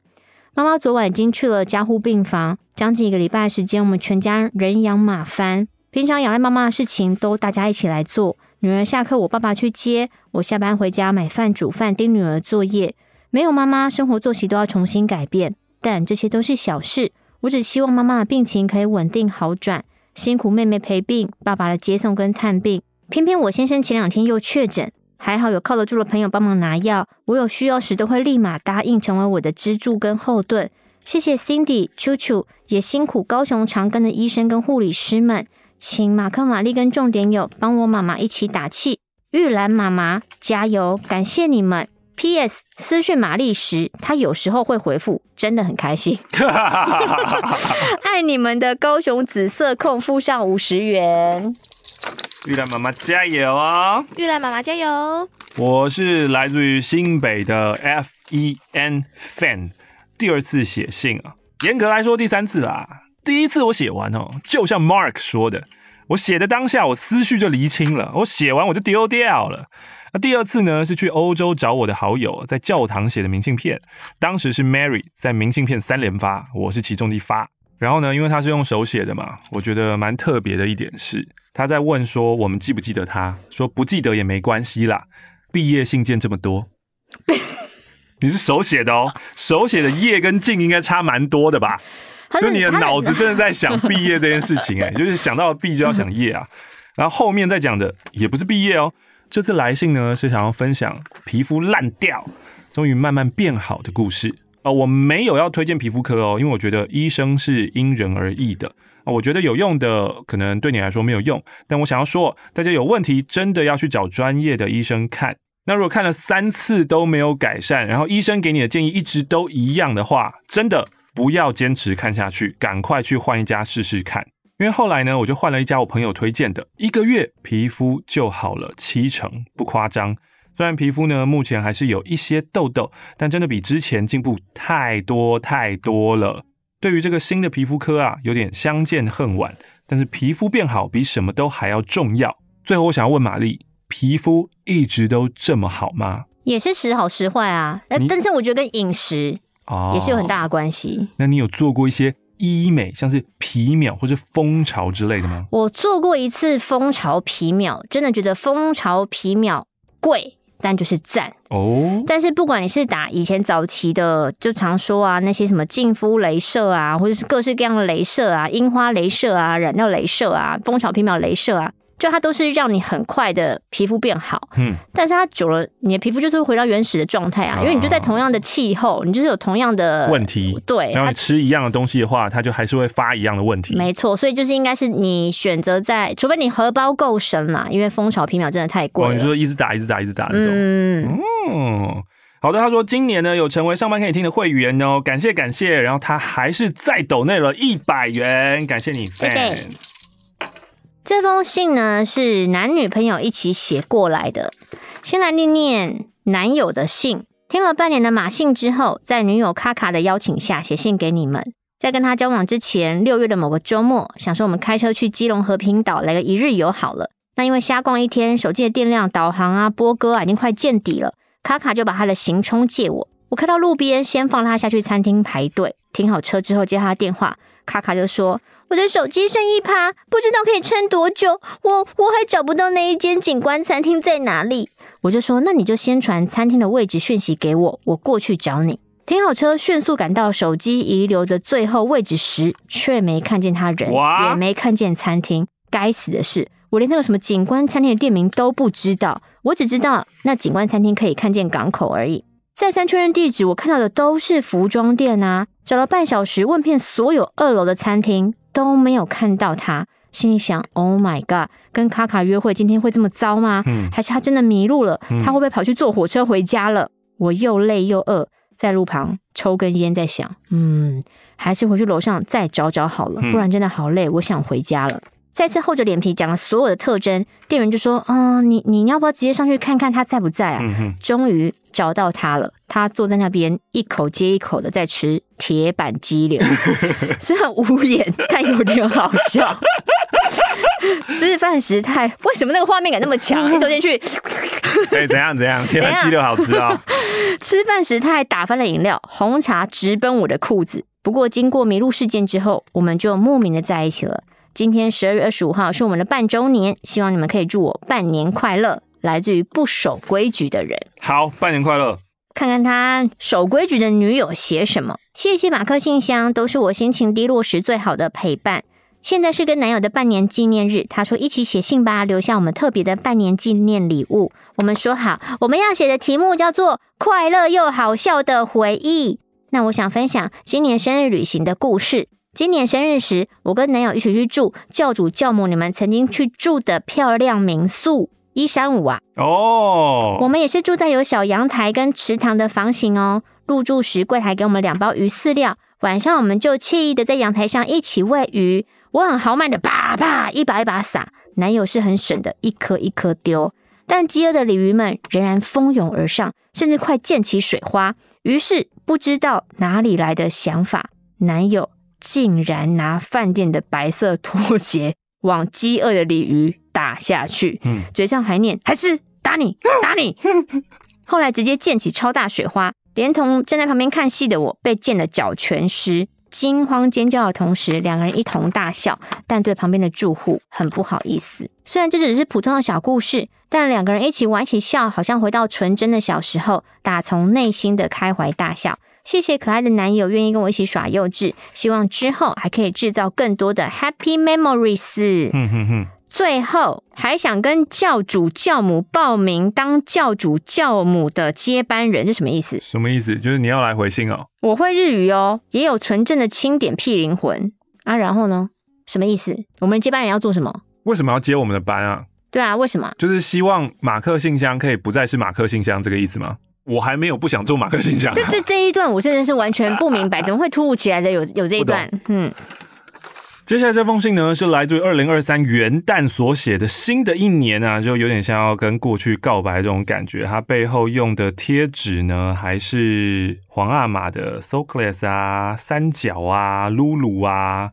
妈妈昨晚已经去了加护病房，将近一个礼拜时间，我们全家人人仰马翻。平常养赖妈妈的事情都大家一起来做。女儿下课我爸爸去接，我下班回家买饭煮饭盯女儿作业。没有妈妈，生活作息都要重新改变，但这些都是小事。我只希望妈妈的病情可以稳定好转。辛苦妹妹陪病，爸爸的接送跟探病，偏偏我先生前两天又确诊，还好有靠得住的朋友帮忙拿药，我有需要时都会立马答应，成为我的支柱跟后盾。谢谢 Cindy、秋秋，也辛苦高雄长庚的医生跟护理师们，请马克、玛丽跟重点友帮我妈妈一起打气，玉兰妈妈加油！感谢你们。P.S. 私讯玛丽时，他有时候会回复，真的很开心。*laughs* 爱你们的高雄紫色控，付上五十元。玉兰妈妈加油啊！玉兰妈妈加油。我是来自于新北的 F.E.N.Fan，第二次写信啊，严格来说第三次啦。第一次我写完哦，就像 Mark 说的，我写的当下，我思绪就厘清了，我写完我就丢掉了。那第二次呢，是去欧洲找我的好友，在教堂写的明信片。当时是 Mary 在明信片三连发，我是其中的一发。然后呢，因为他是用手写的嘛，我觉得蛮特别的一点是，他在问说我们记不记得他？说不记得也没关系啦。毕业信件这么多，你是手写的哦，手写的“页跟“进”应该差蛮多的吧？就你的脑子真的在想毕业这件事情哎，*laughs* 就是想到毕就要想业啊。然后后面再讲的也不是毕业哦。这次来信呢，是想要分享皮肤烂掉，终于慢慢变好的故事啊！我没有要推荐皮肤科哦，因为我觉得医生是因人而异的啊。我觉得有用的，可能对你来说没有用。但我想要说，大家有问题真的要去找专业的医生看。那如果看了三次都没有改善，然后医生给你的建议一直都一样的话，真的不要坚持看下去，赶快去换一家试试看。因为后来呢，我就换了一家我朋友推荐的，一个月皮肤就好了七成，不夸张。虽然皮肤呢目前还是有一些痘痘，但真的比之前进步太多太多了。对于这个新的皮肤科啊，有点相见恨晚。但是皮肤变好比什么都还要重要。最后我想要问玛丽，皮肤一直都这么好吗？也是时好时坏啊，但是我觉得跟饮食也是有很大的关系。那你有做过一些？医美像是皮秒或者蜂巢之类的吗？我做过一次蜂巢皮秒，真的觉得蜂巢皮秒贵，但就是赞哦。但是不管你是打以前早期的，就常说啊那些什么净肤镭射啊，或者是各式各样的镭射啊，樱花镭射啊，染料镭射啊，蜂巢皮秒镭射啊。就它都是让你很快的皮肤变好，嗯，但是它久了，你的皮肤就是会回到原始的状态啊，因为你就在同样的气候，你就是有同样的问题，对。然后你吃一样的东西的话，它就还是会发一样的问题。没错，所以就是应该是你选择在，除非你荷包够深啦，因为蜂巢皮秒真的太贵，你就一直打，一直打，一直打那种。嗯，好的。他说今年呢有成为上班可以听的会员哦，感谢感谢。然后他还是再抖内了一百元，感谢你，n 谢。这封信呢，是男女朋友一起写过来的。先来念念男友的信。听了半年的马信之后，在女友卡卡的邀请下，写信给你们。在跟他交往之前，六月的某个周末，想说我们开车去基隆和平岛来个一日游好了。那因为瞎逛一天，手机的电量、导航啊、波哥啊，已经快见底了。卡卡就把他的行充借我。我看到路边，先放他下去餐厅排队，停好车之后接他电话。卡卡就说：“我的手机剩一趴，不知道可以撑多久。我我还找不到那一间景观餐厅在哪里。”我就说：“那你就先传餐厅的位置讯息给我，我过去找你。”停好车，迅速赶到手机遗留的最后位置时，却没看见他人，也没看见餐厅。该死的是，我连那个什么景观餐厅的店名都不知道，我只知道那景观餐厅可以看见港口而已。再三确认地址，我看到的都是服装店啊！找了半小时，问遍所有二楼的餐厅，都没有看到他。心里想：Oh my god，跟卡卡约会今天会这么糟吗？还是他真的迷路了？他会不会跑去坐火车回家了？我又累又饿，在路旁抽根烟，在想：嗯，还是回去楼上再找找好了，不然真的好累，我想回家了。再次厚着脸皮讲了所有的特征，店员就说：“嗯，你你要不要直接上去看看他在不在啊？”终于找到他了，他坐在那边一口接一口的在吃铁板鸡柳，*laughs* 虽然无言，但有点好笑。*laughs* 吃饭时态，为什么那个画面感那么强？你走进去，对，怎样怎样？*laughs* 铁板鸡柳好吃哦。吃饭时他还打翻了饮料，红茶直奔我的裤子。不过经过迷路事件之后，我们就莫名的在一起了。今天十二月二十五号是我们的半周年，希望你们可以祝我半年快乐。来自于不守规矩的人，好，半年快乐。看看他守规矩的女友写什么。谢谢马克信箱，都是我心情低落时最好的陪伴。现在是跟男友的半年纪念日，他说一起写信吧，留下我们特别的半年纪念礼物。我们说好，我们要写的题目叫做快乐又好笑的回忆。那我想分享今年生日旅行的故事。今年生日时，我跟男友一起去住教主教母你们曾经去住的漂亮民宿一三五啊哦，我们也是住在有小阳台跟池塘的房型哦。入住时，柜台给我们两包鱼饲料，晚上我们就惬意的在阳台上一起喂鱼。我很豪迈的叭叭一把一把撒，男友是很省的，一颗一颗丢。但饥饿的鲤鱼们仍然蜂拥而上，甚至快溅起水花。于是不知道哪里来的想法，男友。竟然拿饭店的白色拖鞋往饥饿的鲤鱼打下去，嘴上还念“还是打你，*gasps* 打你”。后来直接溅起超大水花，连同站在旁边看戏的我，被溅得脚全湿。惊慌尖叫的同时，两个人一同大笑，但对旁边的住户很不好意思。虽然这只是普通的小故事，但两个人一起玩起笑，好像回到纯真的小时候，打从内心的开怀大笑。谢谢可爱的男友愿意跟我一起耍幼稚，希望之后还可以制造更多的 happy memories。嗯哼哼。最后还想跟教主教母报名当教主教母的接班人，是什么意思？什么意思？就是你要来回信哦。我会日语哦，也有纯正的清点屁灵魂啊。然后呢？什么意思？我们接班人要做什么？为什么要接我们的班啊？对啊，为什么？就是希望马克信箱可以不再是马克信箱，这个意思吗？我还没有不想做马克信箱。这这这一段我现在是完全不明白，*laughs* 怎么会突兀起来的？有有这一段，嗯。接下来这封信呢，是来自二零二三元旦所写的。新的一年啊，就有点像要跟过去告白这种感觉。它背后用的贴纸呢，还是皇阿玛的 s o c l a s e s 啊、三角啊、露露啊。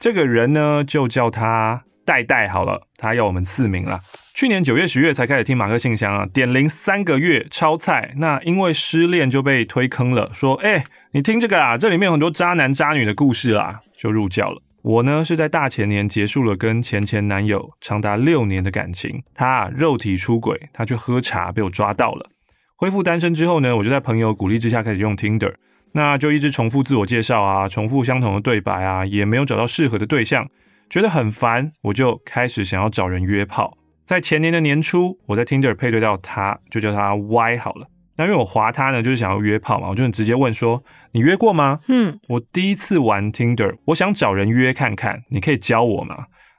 这个人呢，就叫他代代好了。他要我们赐名了。去年九月、十月才开始听马克信箱啊，点零三个月超菜。那因为失恋就被推坑了，说哎，你听这个啊，这里面有很多渣男渣女的故事啦，就入教了。我呢是在大前年结束了跟前前男友长达六年的感情，他肉体出轨，他去喝茶被我抓到了。恢复单身之后呢，我就在朋友鼓励之下开始用 Tinder，那就一直重复自我介绍啊，重复相同的对白啊，也没有找到适合的对象，觉得很烦，我就开始想要找人约炮。在前年的年初，我在 Tinder 配对到他，就叫他 Y 好了。因为我滑他呢，就是想要约炮嘛，我就很直接问说：“你约过吗？”嗯，我第一次玩 Tinder，我想找人约看看，你可以教我嘛？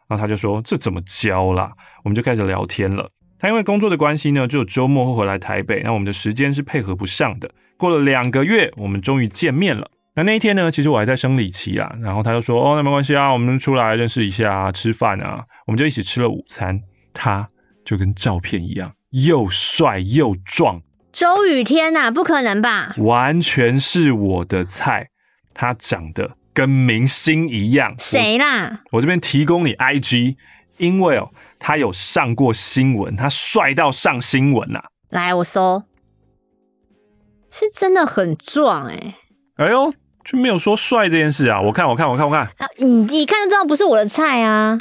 然后他就说：“这怎么教啦？”我们就开始聊天了。他因为工作的关系呢，只有周末会回来台北，那我们的时间是配合不上的。过了两个月，我们终于见面了。那那一天呢，其实我还在生理期啊，然后他就说：“哦，那没关系啊，我们出来认识一下，吃饭啊。”我们就一起吃了午餐，他就跟照片一样，又帅又壮。周雨天呐，不可能吧？完全是我的菜，他长得跟明星一样。谁啦？我这边提供你 IG，因为哦，他有上过新闻，他帅到上新闻呐。来，我搜，是真的很壮哎。哎呦，就没有说帅这件事啊？我看，我看，我看，我看。啊！你一看就知道不是我的菜啊。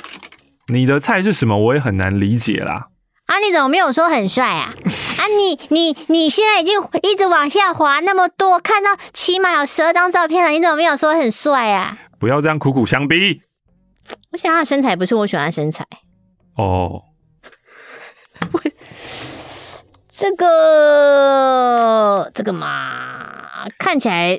你的菜是什么？我也很难理解啦。啊！你怎么没有说很帅啊？*laughs* 啊，你你你现在已经一直往下滑那么多，看到起码有十二张照片了。你怎么没有说很帅啊？不要这样苦苦相逼。我想他的身材，不是我喜欢的身材。哦，我 *laughs* 这个这个嘛，看起来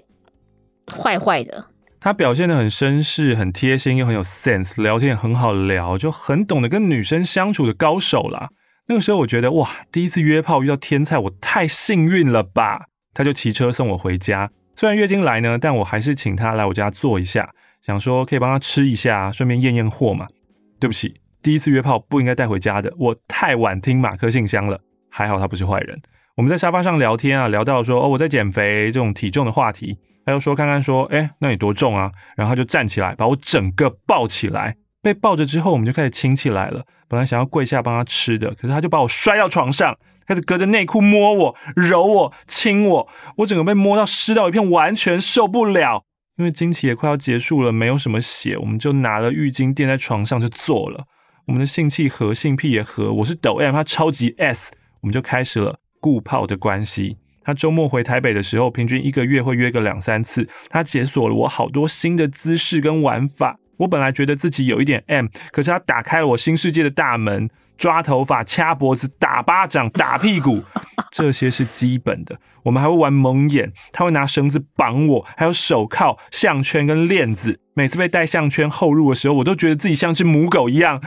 坏坏的。他表现的很绅士，很贴心，又很有 sense，聊天很好聊，就很懂得跟女生相处的高手啦。那个时候我觉得哇，第一次约炮遇到天菜，我太幸运了吧！他就骑车送我回家。虽然月经来呢，但我还是请他来我家坐一下，想说可以帮他吃一下，顺便验验货嘛。对不起，第一次约炮不应该带回家的。我太晚听马克信箱了，还好他不是坏人。我们在沙发上聊天啊，聊到说哦我在减肥这种体重的话题，他又说看看说哎那你多重啊？然后他就站起来把我整个抱起来。被抱着之后，我们就开始亲起来了。本来想要跪下帮他吃的，可是他就把我摔到床上，开始隔着内裤摸我、揉我、亲我。我整个被摸到湿掉一片，完全受不了。因为经期也快要结束了，没有什么血，我们就拿了浴巾垫在床上就做了。我们的性器和性癖也合，我是抖 M，他超级 S，我们就开始了固泡的关系。他周末回台北的时候，平均一个月会约个两三次。他解锁了我好多新的姿势跟玩法。我本来觉得自己有一点 M，可是他打开了我新世界的大门，抓头发、掐脖子、打巴掌、打屁股，*laughs* 这些是基本的。我们还会玩蒙眼，他会拿绳子绑我，还有手铐、项圈跟链子。每次被戴项圈后入的时候，我都觉得自己像只母狗一样，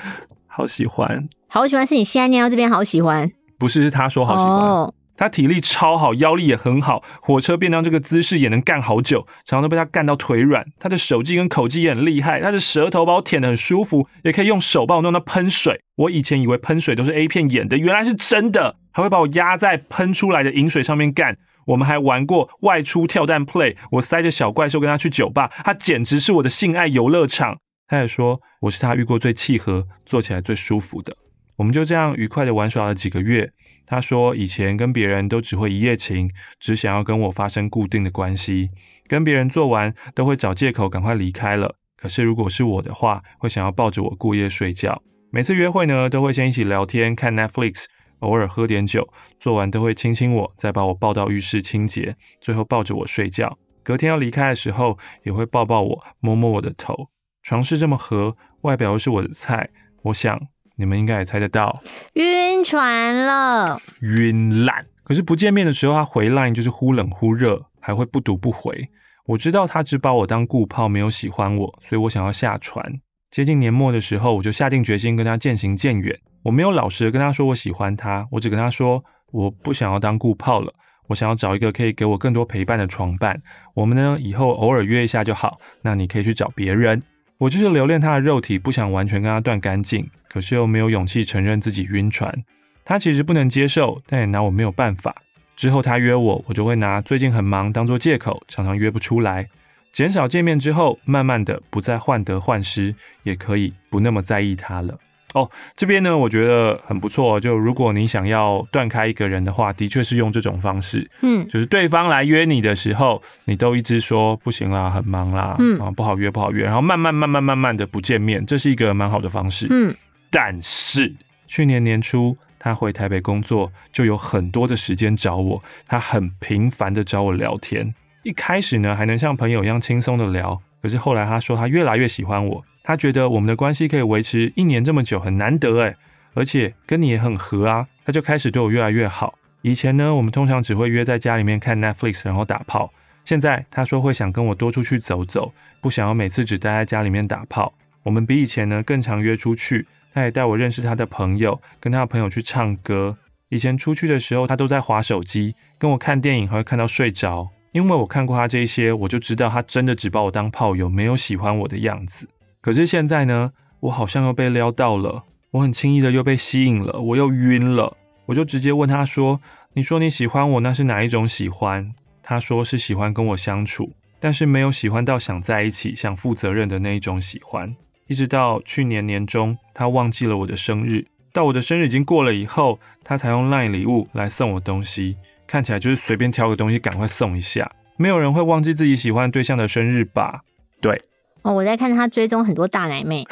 好喜欢，好喜欢。是你现在念到这边，好喜欢，不是他说好喜欢。他体力超好，腰力也很好，火车便当这个姿势也能干好久，常常都被他干到腿软。他的手技跟口技也很厉害，他的舌头把我舔得很舒服，也可以用手帮我弄到喷水。我以前以为喷水都是 A 片演的，原来是真的，还会把我压在喷出来的饮水上面干。我们还玩过外出跳蛋 play，我塞着小怪兽跟他去酒吧，他简直是我的性爱游乐场。他也说我是他遇过最契合、做起来最舒服的。我们就这样愉快地玩耍了几个月。他说：“以前跟别人都只会一夜情，只想要跟我发生固定的关系，跟别人做完都会找借口赶快离开了。可是如果是我的话，会想要抱着我过夜睡觉。每次约会呢，都会先一起聊天、看 Netflix，偶尔喝点酒，做完都会亲亲我，再把我抱到浴室清洁，最后抱着我睡觉。隔天要离开的时候，也会抱抱我，摸摸我的头。床是这么合，外表又是我的菜，我想。”你们应该也猜得到，晕船了，晕烂。可是不见面的时候，他回 line 就是忽冷忽热，还会不读不回。我知道他只把我当故炮，没有喜欢我，所以我想要下船。接近年末的时候，我就下定决心跟他渐行渐远。我没有老实跟他说我喜欢他，我只跟他说我不想要当故炮了，我想要找一个可以给我更多陪伴的床伴。我们呢，以后偶尔约一下就好。那你可以去找别人。我就是留恋他的肉体，不想完全跟他断干净，可是又没有勇气承认自己晕船。他其实不能接受，但也拿我没有办法。之后他约我，我就会拿最近很忙当做借口，常常约不出来，减少见面之后，慢慢的不再患得患失，也可以不那么在意他了。哦，这边呢，我觉得很不错。就如果你想要断开一个人的话，的确是用这种方式。嗯，就是对方来约你的时候，你都一直说不行啦，很忙啦，嗯啊，不好约，不好约。然后慢慢慢慢慢慢的不见面，这是一个蛮好的方式。嗯，但是去年年初他回台北工作，就有很多的时间找我，他很频繁的找我聊天。一开始呢，还能像朋友一样轻松的聊。可是后来他说他越来越喜欢我，他觉得我们的关系可以维持一年这么久很难得哎，而且跟你也很合啊，他就开始对我越来越好。以前呢，我们通常只会约在家里面看 Netflix 然后打炮，现在他说会想跟我多出去走走，不想要每次只待在家里面打炮。我们比以前呢更常约出去，他也带我认识他的朋友，跟他的朋友去唱歌。以前出去的时候他都在划手机，跟我看电影还会看到睡着。因为我看过他这些，我就知道他真的只把我当炮友，没有喜欢我的样子。可是现在呢，我好像又被撩到了，我很轻易的又被吸引了，我又晕了。我就直接问他说：“你说你喜欢我，那是哪一种喜欢？”他说是喜欢跟我相处，但是没有喜欢到想在一起、想负责任的那一种喜欢。一直到去年年中，他忘记了我的生日，到我的生日已经过了以后，他才用 LINE 礼物来送我东西。看起来就是随便挑个东西赶快送一下，没有人会忘记自己喜欢对象的生日吧？对哦，我在看他追踪很多大奶妹。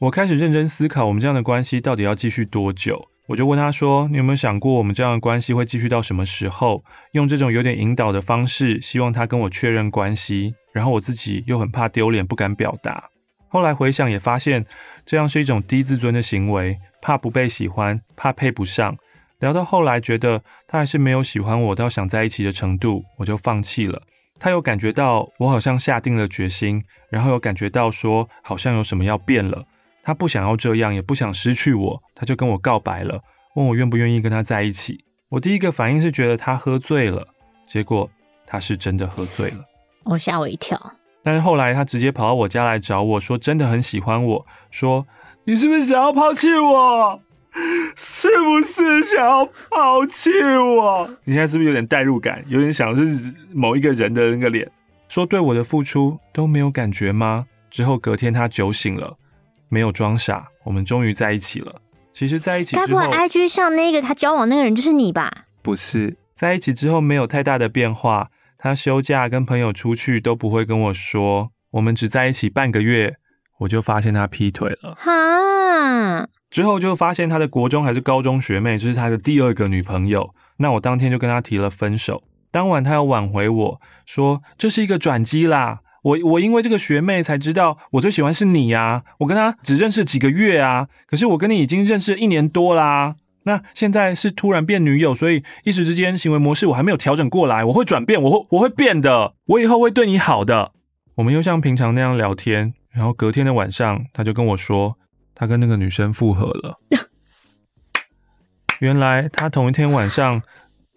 我开始认真思考我们这样的关系到底要继续多久，我就问他说：“你有没有想过我们这样的关系会继续到什么时候？”用这种有点引导的方式，希望他跟我确认关系，然后我自己又很怕丢脸，不敢表达。后来回想也发现，这样是一种低自尊的行为，怕不被喜欢，怕配不上。聊到后来，觉得他还是没有喜欢我到想在一起的程度，我就放弃了。他又感觉到我好像下定了决心，然后又感觉到说好像有什么要变了。他不想要这样，也不想失去我，他就跟我告白了，问我愿不愿意跟他在一起。我第一个反应是觉得他喝醉了，结果他是真的喝醉了，我吓我一跳。但是后来他直接跑到我家来找我说，真的很喜欢我，说你是不是想要抛弃我？是不是想要抛弃我？你现在是不是有点代入感，有点想是某一个人的那个脸，说对我的付出都没有感觉吗？之后隔天他酒醒了，没有装傻，我们终于在一起了。其实在一起之后，该不会 IG 上那个他交往那个人就是你吧？不是，在一起之后没有太大的变化，他休假跟朋友出去都不会跟我说。我们只在一起半个月，我就发现他劈腿了。哈。之后就发现他的国中还是高中学妹，就是他的第二个女朋友。那我当天就跟他提了分手。当晚他又挽回我说这是一个转机啦。我我因为这个学妹才知道我最喜欢是你呀。我跟他只认识几个月啊，可是我跟你已经认识一年多啦。那现在是突然变女友，所以一时之间行为模式我还没有调整过来。我会转变，我会我会变的，我以后会对你好的。我们又像平常那样聊天，然后隔天的晚上他就跟我说。他跟那个女生复合了。*laughs* 原来他同一天晚上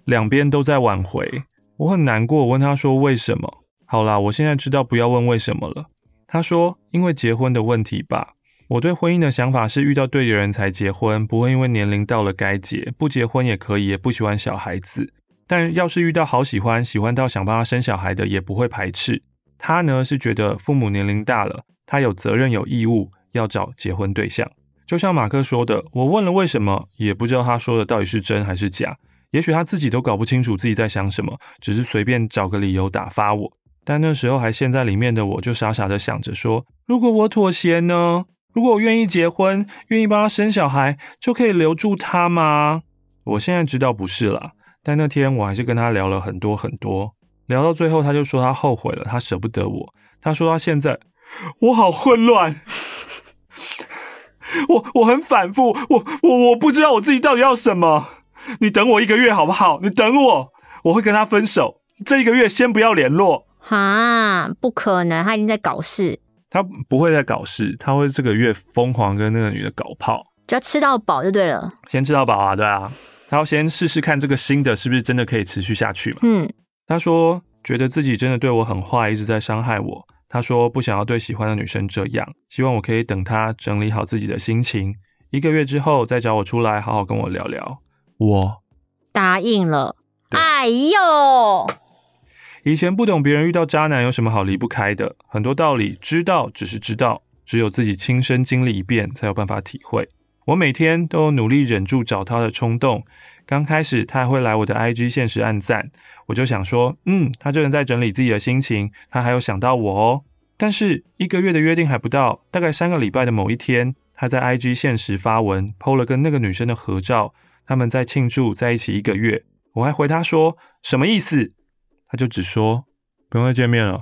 两边都在挽回。我很难过，问他说为什么？好啦，我现在知道不要问为什么了。他说因为结婚的问题吧。我对婚姻的想法是遇到对的人才结婚，不会因为年龄到了该结，不结婚也可以。也不喜欢小孩子，但要是遇到好喜欢，喜欢到想帮他生小孩的，也不会排斥。他呢是觉得父母年龄大了，他有责任有义务。要找结婚对象，就像马克说的，我问了为什么，也不知道他说的到底是真还是假。也许他自己都搞不清楚自己在想什么，只是随便找个理由打发我。但那时候还陷在里面的我，就傻傻的想着说：如果我妥协呢？如果我愿意结婚，愿意帮他生小孩，就可以留住他吗？我现在知道不是了。但那天我还是跟他聊了很多很多，聊到最后，他就说他后悔了，他舍不得我。他说他现在我好混乱。我我很反复，我我我不知道我自己到底要什么。你等我一个月好不好？你等我，我会跟他分手。这一个月先不要联络，哈，不可能，他已经在搞事。他不会在搞事，他会这个月疯狂跟那个女的搞炮。只要吃到饱就对了，先吃到饱啊，对啊，然后先试试看这个新的是不是真的可以持续下去嘛？嗯，他说觉得自己真的对我很坏，一直在伤害我。他说不想要对喜欢的女生这样，希望我可以等他整理好自己的心情，一个月之后再找我出来好好跟我聊聊。我答应了。哎呦，以前不懂别人遇到渣男有什么好离不开的，很多道理知道只是知道，只有自己亲身经历一遍才有办法体会。我每天都努力忍住找他的冲动。刚开始他还会来我的 IG 现实按赞，我就想说，嗯，他这人在整理自己的心情，他还有想到我哦。但是一个月的约定还不到，大概三个礼拜的某一天，他在 IG 现实发文，PO 了跟那个女生的合照，他们在庆祝在一起一个月。我还回他说什么意思，他就只说不用再见面了，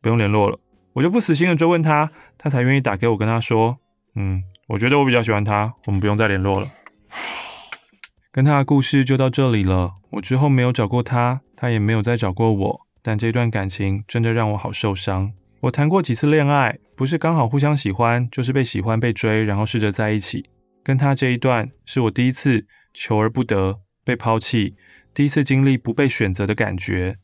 不用联络了。我就不死心的追问他，他才愿意打给我跟他说，嗯，我觉得我比较喜欢他，我们不用再联络了。跟他的故事就到这里了。我之后没有找过他，他也没有再找过我。但这段感情真的让我好受伤。我谈过几次恋爱，不是刚好互相喜欢，就是被喜欢、被追，然后试着在一起。跟他这一段是我第一次求而不得、被抛弃，第一次经历不被选择的感觉。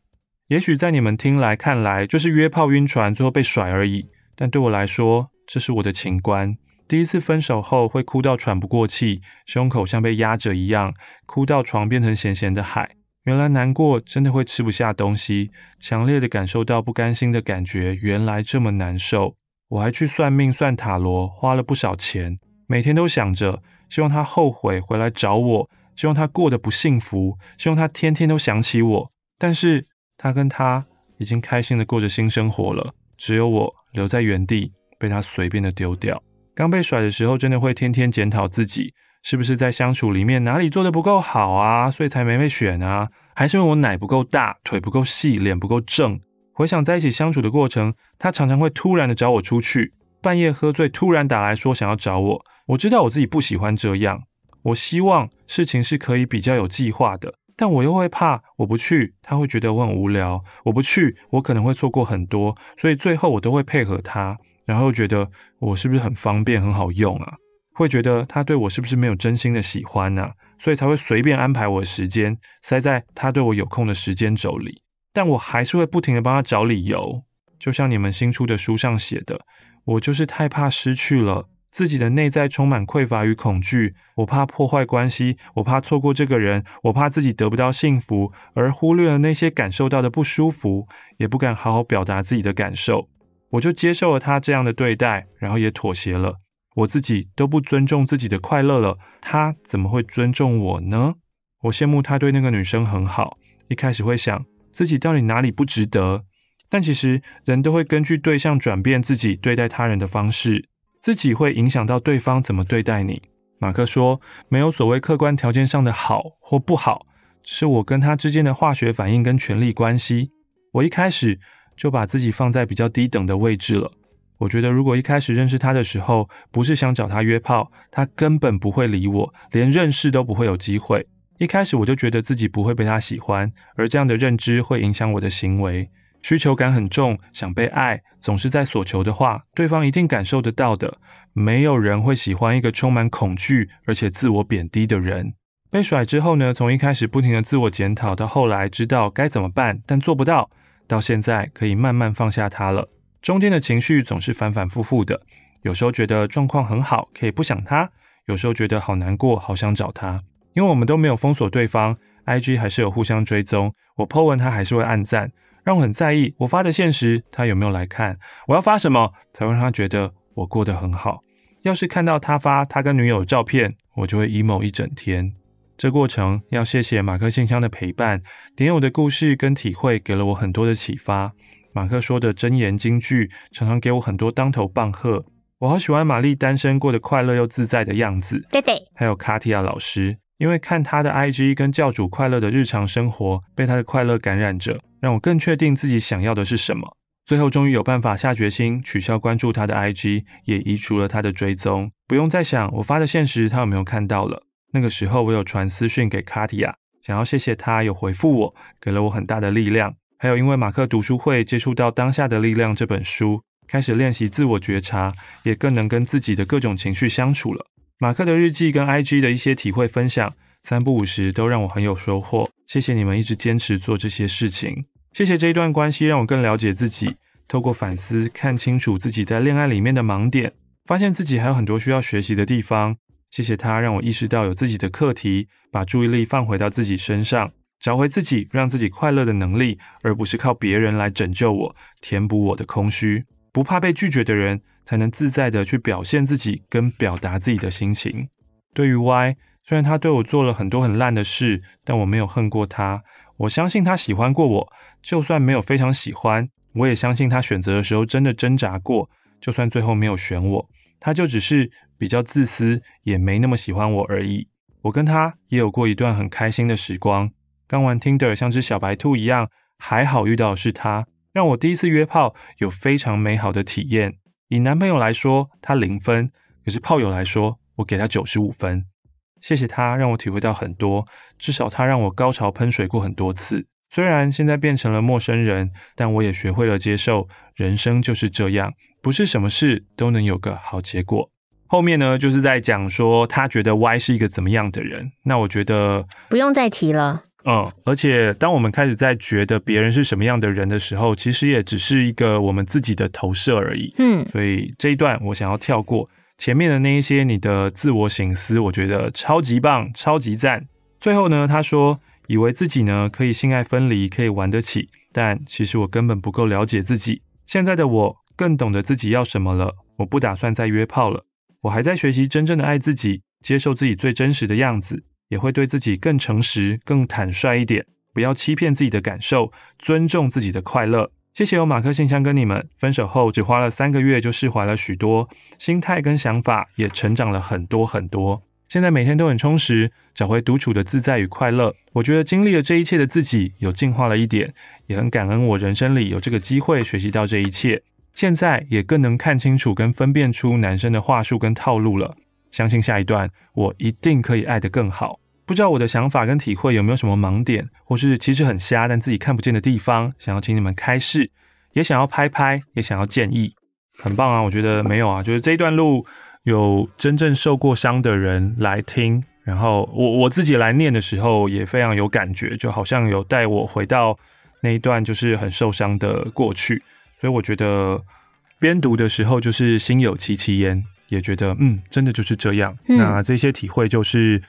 也许在你们听来看来，就是约炮晕船，最后被甩而已。但对我来说，这是我的情关。第一次分手后，会哭到喘不过气，胸口像被压着一样，哭到床变成咸咸的海。原来难过真的会吃不下东西，强烈的感受到不甘心的感觉，原来这么难受。我还去算命、算塔罗，花了不少钱。每天都想着，希望他后悔回来找我，希望他过得不幸福，希望他天天都想起我。但是他跟他已经开心的过着新生活了，只有我留在原地，被他随便的丢掉。刚被甩的时候，真的会天天检讨自己是不是在相处里面哪里做的不够好啊，所以才没被选啊，还是因为我奶不够大，腿不够细，脸不够正。回想在一起相处的过程，他常常会突然的找我出去，半夜喝醉突然打来说想要找我。我知道我自己不喜欢这样，我希望事情是可以比较有计划的，但我又会怕我不去，他会觉得我很无聊，我不去，我可能会错过很多，所以最后我都会配合他。然后觉得我是不是很方便、很好用啊？会觉得他对我是不是没有真心的喜欢呢？所以才会随便安排我的时间，塞在他对我有空的时间轴里。但我还是会不停的帮他找理由，就像你们新出的书上写的，我就是太怕失去了，自己的内在充满匮乏与恐惧。我怕破坏关系，我怕错过这个人，我怕自己得不到幸福，而忽略了那些感受到的不舒服，也不敢好好表达自己的感受。我就接受了他这样的对待，然后也妥协了。我自己都不尊重自己的快乐了，他怎么会尊重我呢？我羡慕他对那个女生很好，一开始会想自己到底哪里不值得。但其实人都会根据对象转变自己对待他人的方式，自己会影响到对方怎么对待你。马克说，没有所谓客观条件上的好或不好，是我跟他之间的化学反应跟权力关系。我一开始。就把自己放在比较低等的位置了。我觉得如果一开始认识他的时候不是想找他约炮，他根本不会理我，连认识都不会有机会。一开始我就觉得自己不会被他喜欢，而这样的认知会影响我的行为，需求感很重，想被爱，总是在索求的话，对方一定感受得到的。没有人会喜欢一个充满恐惧而且自我贬低的人。被甩之后呢，从一开始不停的自我检讨，到后来知道该怎么办，但做不到。到现在可以慢慢放下他了，中间的情绪总是反反复复的，有时候觉得状况很好，可以不想他；有时候觉得好难过，好想找他。因为我们都没有封锁对方，IG 还是有互相追踪，我 po 文他还是会暗赞，让我很在意我发的现实他有没有来看。我要发什么才会让他觉得我过得很好？要是看到他发他跟女友照片，我就会 emo 一整天。这过程要谢谢马克信箱的陪伴，点友的故事跟体会给了我很多的启发。马克说的真言金句，常常给我很多当头棒喝。我好喜欢玛丽单身过的快乐又自在的样子，对对。还有卡提亚老师，因为看她的 IG 跟教主快乐的日常生活，被她的快乐感染着，让我更确定自己想要的是什么。最后终于有办法下决心取消关注她的 IG，也移除了她的追踪，不用再想我发的现实她有没有看到了。那个时候，我有传私讯给卡蒂亚，想要谢谢她有回复我，给了我很大的力量。还有因为马克读书会接触到《当下的力量》这本书，开始练习自我觉察，也更能跟自己的各种情绪相处了。马克的日记跟 IG 的一些体会分享，三不五时都让我很有收获。谢谢你们一直坚持做这些事情，谢谢这一段关系让我更了解自己，透过反思看清楚自己在恋爱里面的盲点，发现自己还有很多需要学习的地方。谢谢他让我意识到有自己的课题，把注意力放回到自己身上，找回自己让自己快乐的能力，而不是靠别人来拯救我、填补我的空虚。不怕被拒绝的人，才能自在的去表现自己跟表达自己的心情。对于 Y，虽然他对我做了很多很烂的事，但我没有恨过他。我相信他喜欢过我，就算没有非常喜欢，我也相信他选择的时候真的挣扎过。就算最后没有选我，他就只是。比较自私，也没那么喜欢我而已。我跟他也有过一段很开心的时光。刚玩 Tinder 像只小白兔一样，还好遇到的是他，让我第一次约炮有非常美好的体验。以男朋友来说，他零分；，可是炮友来说，我给他九十五分。谢谢他让我体会到很多，至少他让我高潮喷水过很多次。虽然现在变成了陌生人，但我也学会了接受。人生就是这样，不是什么事都能有个好结果。后面呢，就是在讲说他觉得 Y 是一个怎么样的人。那我觉得不用再提了。嗯，而且当我们开始在觉得别人是什么样的人的时候，其实也只是一个我们自己的投射而已。嗯，所以这一段我想要跳过前面的那一些你的自我醒思，我觉得超级棒，超级赞。最后呢，他说以为自己呢可以性爱分离，可以玩得起，但其实我根本不够了解自己。现在的我更懂得自己要什么了，我不打算再约炮了。我还在学习真正的爱自己，接受自己最真实的样子，也会对自己更诚实、更坦率一点，不要欺骗自己的感受，尊重自己的快乐。谢谢有马克信箱跟你们。分手后只花了三个月就释怀了许多，心态跟想法也成长了很多很多。现在每天都很充实，找回独处的自在与快乐。我觉得经历了这一切的自己有进化了一点，也很感恩我人生里有这个机会学习到这一切。现在也更能看清楚跟分辨出男生的话术跟套路了。相信下一段，我一定可以爱得更好。不知道我的想法跟体会有没有什么盲点，或是其实很瞎但自己看不见的地方，想要请你们开示，也想要拍拍，也想要建议，很棒啊！我觉得没有啊，就是这一段路有真正受过伤的人来听，然后我我自己来念的时候也非常有感觉，就好像有带我回到那一段就是很受伤的过去。所以我觉得边读的时候就是心有戚戚焉，也觉得嗯，真的就是这样。那这些体会就是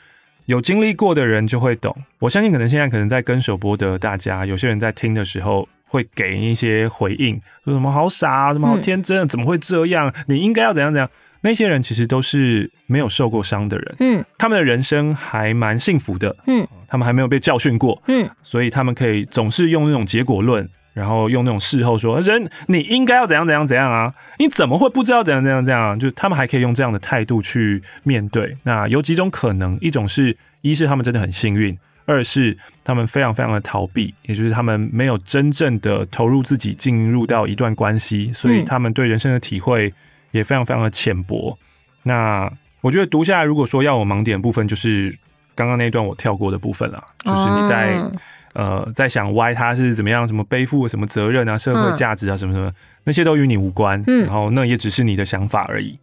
有经历过的人就会懂。我相信可能现在可能在跟手播的大家有些人在听的时候会给一些回应，说什么好傻，什么好天真，怎么会这样？你应该要怎样怎样？那些人其实都是没有受过伤的人，嗯，他们的人生还蛮幸福的，嗯，他们还没有被教训过，嗯，所以他们可以总是用那种结果论。然后用那种事后说人，你应该要怎样怎样怎样啊？你怎么会不知道怎样怎样怎样？就他们还可以用这样的态度去面对。那有几种可能，一种是，一是他们真的很幸运，二是他们非常非常的逃避，也就是他们没有真正的投入自己进入到一段关系，所以他们对人生的体会也非常非常的浅薄。那我觉得读下来，如果说要我盲点部分，就是刚刚那一段我跳过的部分了，就是你在。呃，在想歪他是怎么样，什么背负什么责任啊，社会价值啊，什么什么，那些都与你无关。嗯，然后那也只是你的想法而已。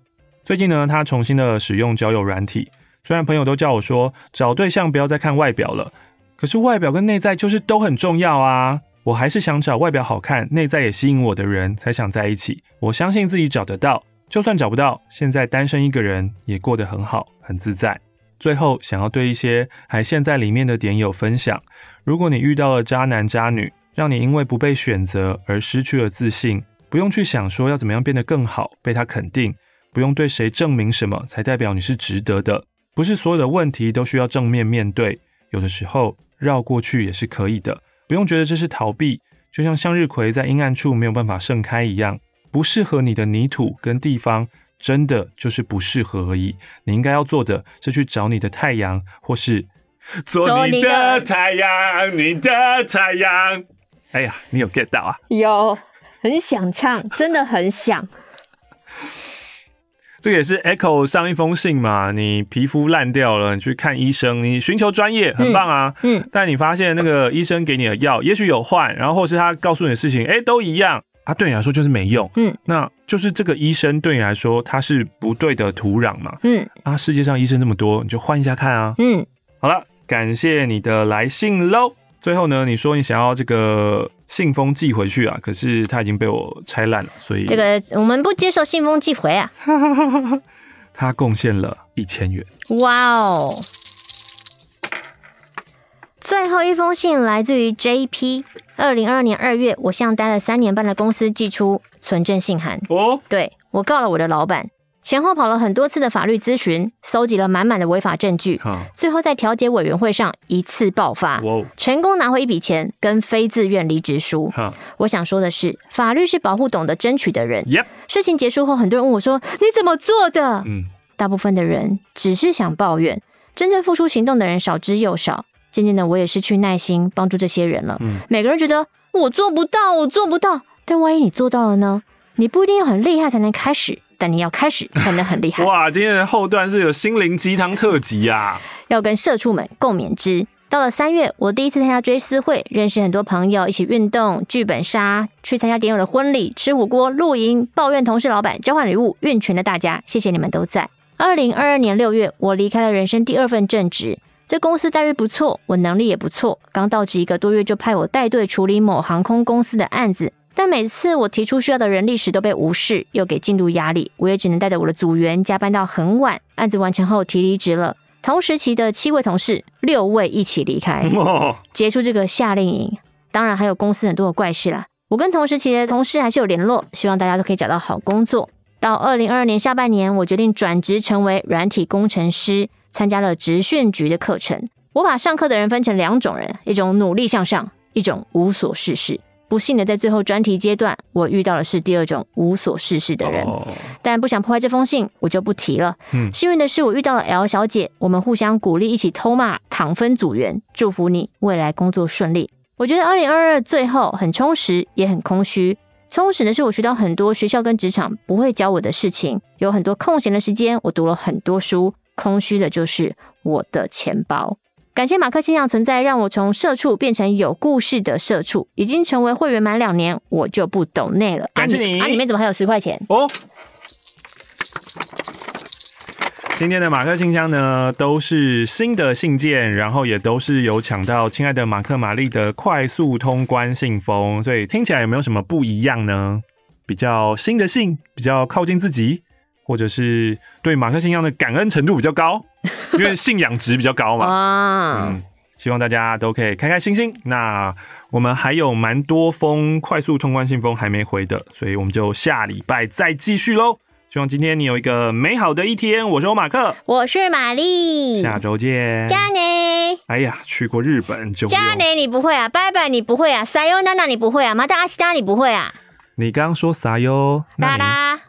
最近呢，他重新的使用交友软体，虽然朋友都叫我说找对象不要再看外表了，可是外表跟内在就是都很重要啊。我还是想找外表好看、内在也吸引我的人才想在一起。我相信自己找得到，就算找不到，现在单身一个人也过得很好，很自在。最后，想要对一些还陷在里面的点友分享。如果你遇到了渣男渣女，让你因为不被选择而失去了自信，不用去想说要怎么样变得更好，被他肯定，不用对谁证明什么才代表你是值得的。不是所有的问题都需要正面面对，有的时候绕过去也是可以的，不用觉得这是逃避。就像向日葵在阴暗处没有办法盛开一样，不适合你的泥土跟地方。真的就是不适合而已。你应该要做的，是去找你的太阳，或是做你的太阳，你的太阳。哎呀，你有 get 到啊？有，很想唱，真的很想。*laughs* 这个也是 Echo 上一封信嘛？你皮肤烂掉了，你去看医生，你寻求专业，很棒啊。嗯。但你发现那个医生给你的药，也许有换，然后或是他告诉你的事情，哎，都一样啊。对你来说就是没用。嗯。那。就是这个医生对你来说他是不对的土壤嘛？嗯啊，世界上医生这么多，你就换一下看啊。嗯，好了，感谢你的来信喽。最后呢，你说你想要这个信封寄回去啊，可是它已经被我拆烂了，所以这个我们不接受信封寄回啊。*laughs* 他贡献了一千元。哇哦！最后一封信来自于 JP，二零二二年二月，我向待了三年半的公司寄出。存证信函哦，对我告了我的老板，前后跑了很多次的法律咨询，搜集了满满的违法证据，最后在调解委员会上一次爆发，成功拿回一笔钱跟非自愿离职书。我想说的是，法律是保护懂得争取的人。事情结束后，很多人问我说：“你怎么做的？”嗯，大部分的人只是想抱怨，真正付出行动的人少之又少。渐渐的，我也失去耐心帮助这些人了。嗯，每个人觉得我做不到，我做不到。但万一你做到了呢？你不一定要很厉害才能开始，但你要开始才能很厉害。*laughs* 哇，今天的后段是有心灵鸡汤特辑呀，要跟社畜们共勉之。到了三月，我第一次参加追思会，认识很多朋友，一起运动、剧本杀，去参加点友的婚礼，吃火锅、露营，抱怨同事、老板，交换礼物、怨群的大家，谢谢你们都在。二零二二年六月，我离开了人生第二份正职，这公司待遇不错，我能力也不错，刚到职一个多月就派我带队处理某航空公司的案子。但每次我提出需要的人力时都被无视，又给进度压力，我也只能带着我的组员加班到很晚。案子完成后提离职了，同时期的七位同事，六位一起离开，*laughs* 结束这个夏令营。当然还有公司很多的怪事啦。我跟同时期的同事还是有联络，希望大家都可以找到好工作。到二零二二年下半年，我决定转职成为软体工程师，参加了职训局的课程。我把上课的人分成两种人：一种努力向上，一种无所事事。不幸的，在最后专题阶段，我遇到的是第二种无所事事的人。但不想破坏这封信，我就不提了。幸运的是，我遇到了 L 小姐，我们互相鼓励，一起偷骂、躺分组员。祝福你未来工作顺利。我觉得二零二二最后很充实，也很空虚。充实的是我学到很多学校跟职场不会教我的事情，有很多空闲的时间，我读了很多书。空虚的就是我的钱包。感谢马克信仰存在，让我从社畜变成有故事的社畜，已经成为会员满两年，我就不懂内了。感谢你，啊，里面怎么还有十块钱？哦，今天的马克信箱呢，都是新的信件，然后也都是有抢到。亲爱的马克玛丽的快速通关信封，所以听起来有没有什么不一样呢？比较新的信，比较靠近自己，或者是对马克信箱的感恩程度比较高。*laughs* 因为信仰值比较高嘛，嗯，希望大家都可以开开心心。那我们还有蛮多封快速通关信封还没回的，所以我们就下礼拜再继续喽。希望今天你有一个美好的一天。我是欧马克，我是玛丽，下周见，加内。哎呀，去过日本就加内你不会啊，拜拜你不会啊，撒哟娜娜你不会啊，马达阿西达你不会啊，你刚刚说撒哟娜娜。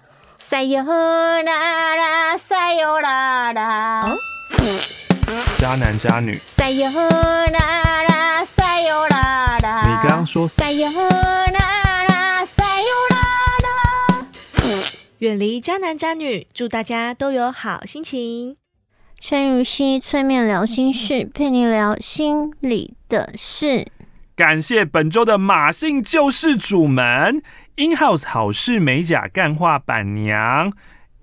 塞哟啦啦，塞哟啦啦，渣男渣女。塞哟啦啦，塞哟啦啦。你刚刚说？塞哟啦啦，塞哟啦啦。远离渣男渣女，祝大家都有好心情。陈雨希催眠聊心事，陪你聊心里的事。感谢本周的马姓救世主们。In house 好事美甲干画板娘，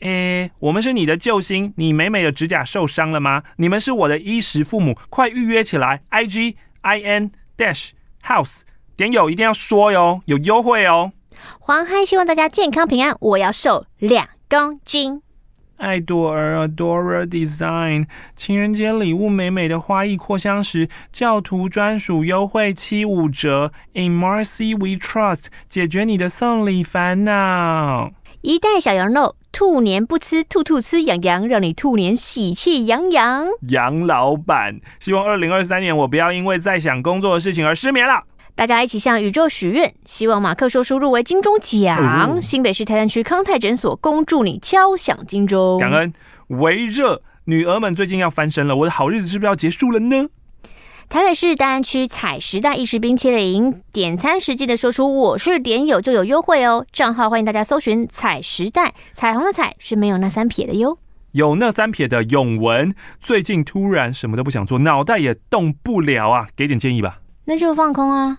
哎，我们是你的救星！你美美的指甲受伤了吗？你们是我的衣食父母，快预约起来！I G I N Dash House 点有一定要说哟，有优惠哦！黄嗨，希望大家健康平安，我要瘦两公斤。爱朵儿 Adora Design 情人节礼物，美美的花艺扩香石，教徒专属优惠七五折。In m e r c y we trust，解决你的送礼烦恼。一袋小羊肉，兔年不吃兔兔吃羊羊，让你兔年喜气洋洋。杨老板，希望二零二三年我不要因为再想工作的事情而失眠了。大家一起向宇宙许愿，希望《马克说书》入围金钟奖。新北市泰山区康泰诊所恭祝你敲响金钟。感恩微热，女儿们最近要翻身了，我的好日子是不是要结束了呢？台北市大安区彩时代意式冰淇淋，点餐时记得说出我是点友就有优惠哦。账号欢迎大家搜寻彩时代，彩虹的彩是没有那三撇的哟。有那三撇的永文，最近突然什么都不想做，脑袋也动不了啊，给点建议吧。那就放空啊。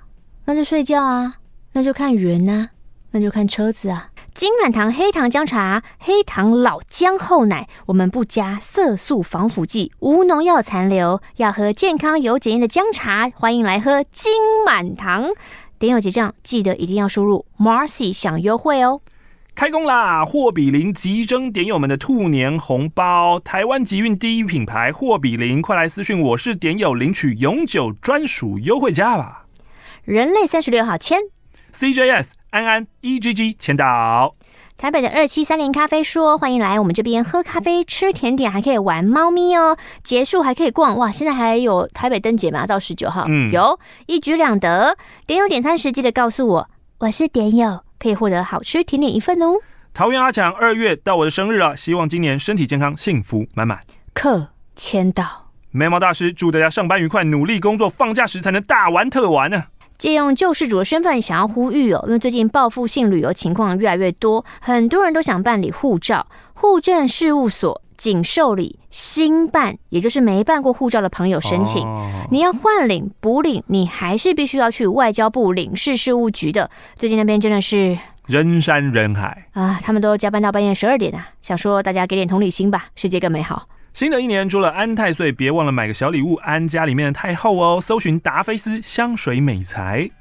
那就睡觉啊，那就看云啊，那就看车子啊。金满堂黑糖姜茶，黑糖老姜厚奶，我们不加色素、防腐剂，无农药残留。要喝健康有检验的姜茶，欢迎来喝金满堂。点友结账记得一定要输入 Marcy，享优惠哦。开工啦！霍比林急征点友们的兔年红包，台湾集运第一品牌霍比林，快来私讯我是点友，领取永久专属优惠价吧。人类三十六号签，C J S 安安 E G G 签到。台北的二七三零咖啡说：“欢迎来我们这边喝咖啡、吃甜点，还可以玩猫咪哦。结束还可以逛哇！现在还有台北灯节嘛，到十九号，嗯，有一举两得。点友点餐时记得告诉我，我是点友，可以获得好吃甜点一份哦。桃园阿强二月到我的生日啊，希望今年身体健康，幸福满满。客签到。眉毛大师祝大家上班愉快，努力工作，放假时才能大玩特玩呢。借用救世主的身份，想要呼吁哦，因为最近报复性旅游情况越来越多，很多人都想办理护照。护政事务所仅受理新办，也就是没办过护照的朋友申请。你要换领、补领，你还是必须要去外交部领事事务局的。最近那边真的是人山人海啊，他们都加班到半夜十二点啊。想说大家给点同理心吧，世界更美好。新的一年，除了安太岁，别忘了买个小礼物安家里面的太后哦。搜寻达菲斯香水美材。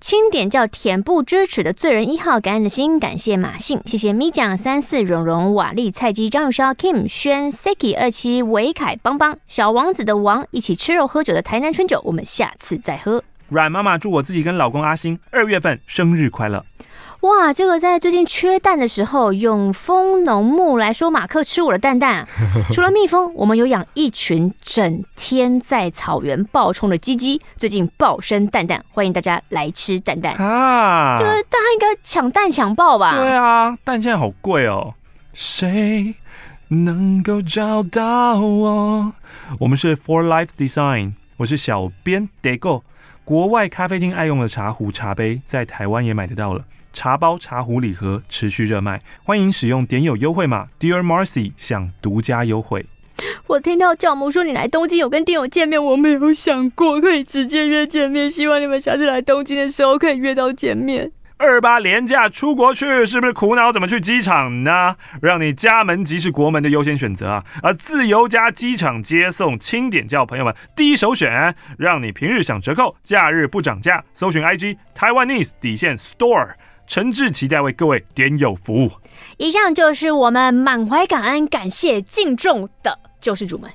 轻点叫恬不知耻的罪人一号，感恩的心，感谢马信，谢谢咪酱三四蓉蓉瓦力菜鸡张永超 Kim 轩 Siki 二期维凯邦邦小王子的王，一起吃肉喝酒的台南春酒，我们下次再喝。阮妈妈祝我自己跟老公阿星二月份生日快乐。哇，这个在最近缺蛋的时候，永丰农牧来说，马克吃我的蛋蛋。除了蜜蜂，我们有养一群整天在草原暴冲的鸡鸡，最近暴生蛋蛋，欢迎大家来吃蛋蛋啊！这个大家应该抢蛋抢爆吧？对啊，蛋现在好贵哦。谁能够找到我？我们是 Four Life Design，我是小编 DeGo。国外咖啡厅爱用的茶壶、茶杯，在台湾也买得到了。茶包、茶壶礼盒持续热卖，欢迎使用点友优惠码 dear marcy，享独家优惠。我听到教母说你来东京有跟店友见面，我没有想过可以直接约见面，希望你们下次来东京的时候可以约到见面。二八廉价出国去，是不是苦恼怎么去机场呢？让你家门即是国门的优先选择啊！而自由加机场接送，轻点叫朋友们第一首选，让你平日享折扣，假日不涨价。搜寻 IG Taiwanese 底线 Store。诚挚期待为各位点友服务。以上就是我们满怀感恩、感谢、敬重的救世主们。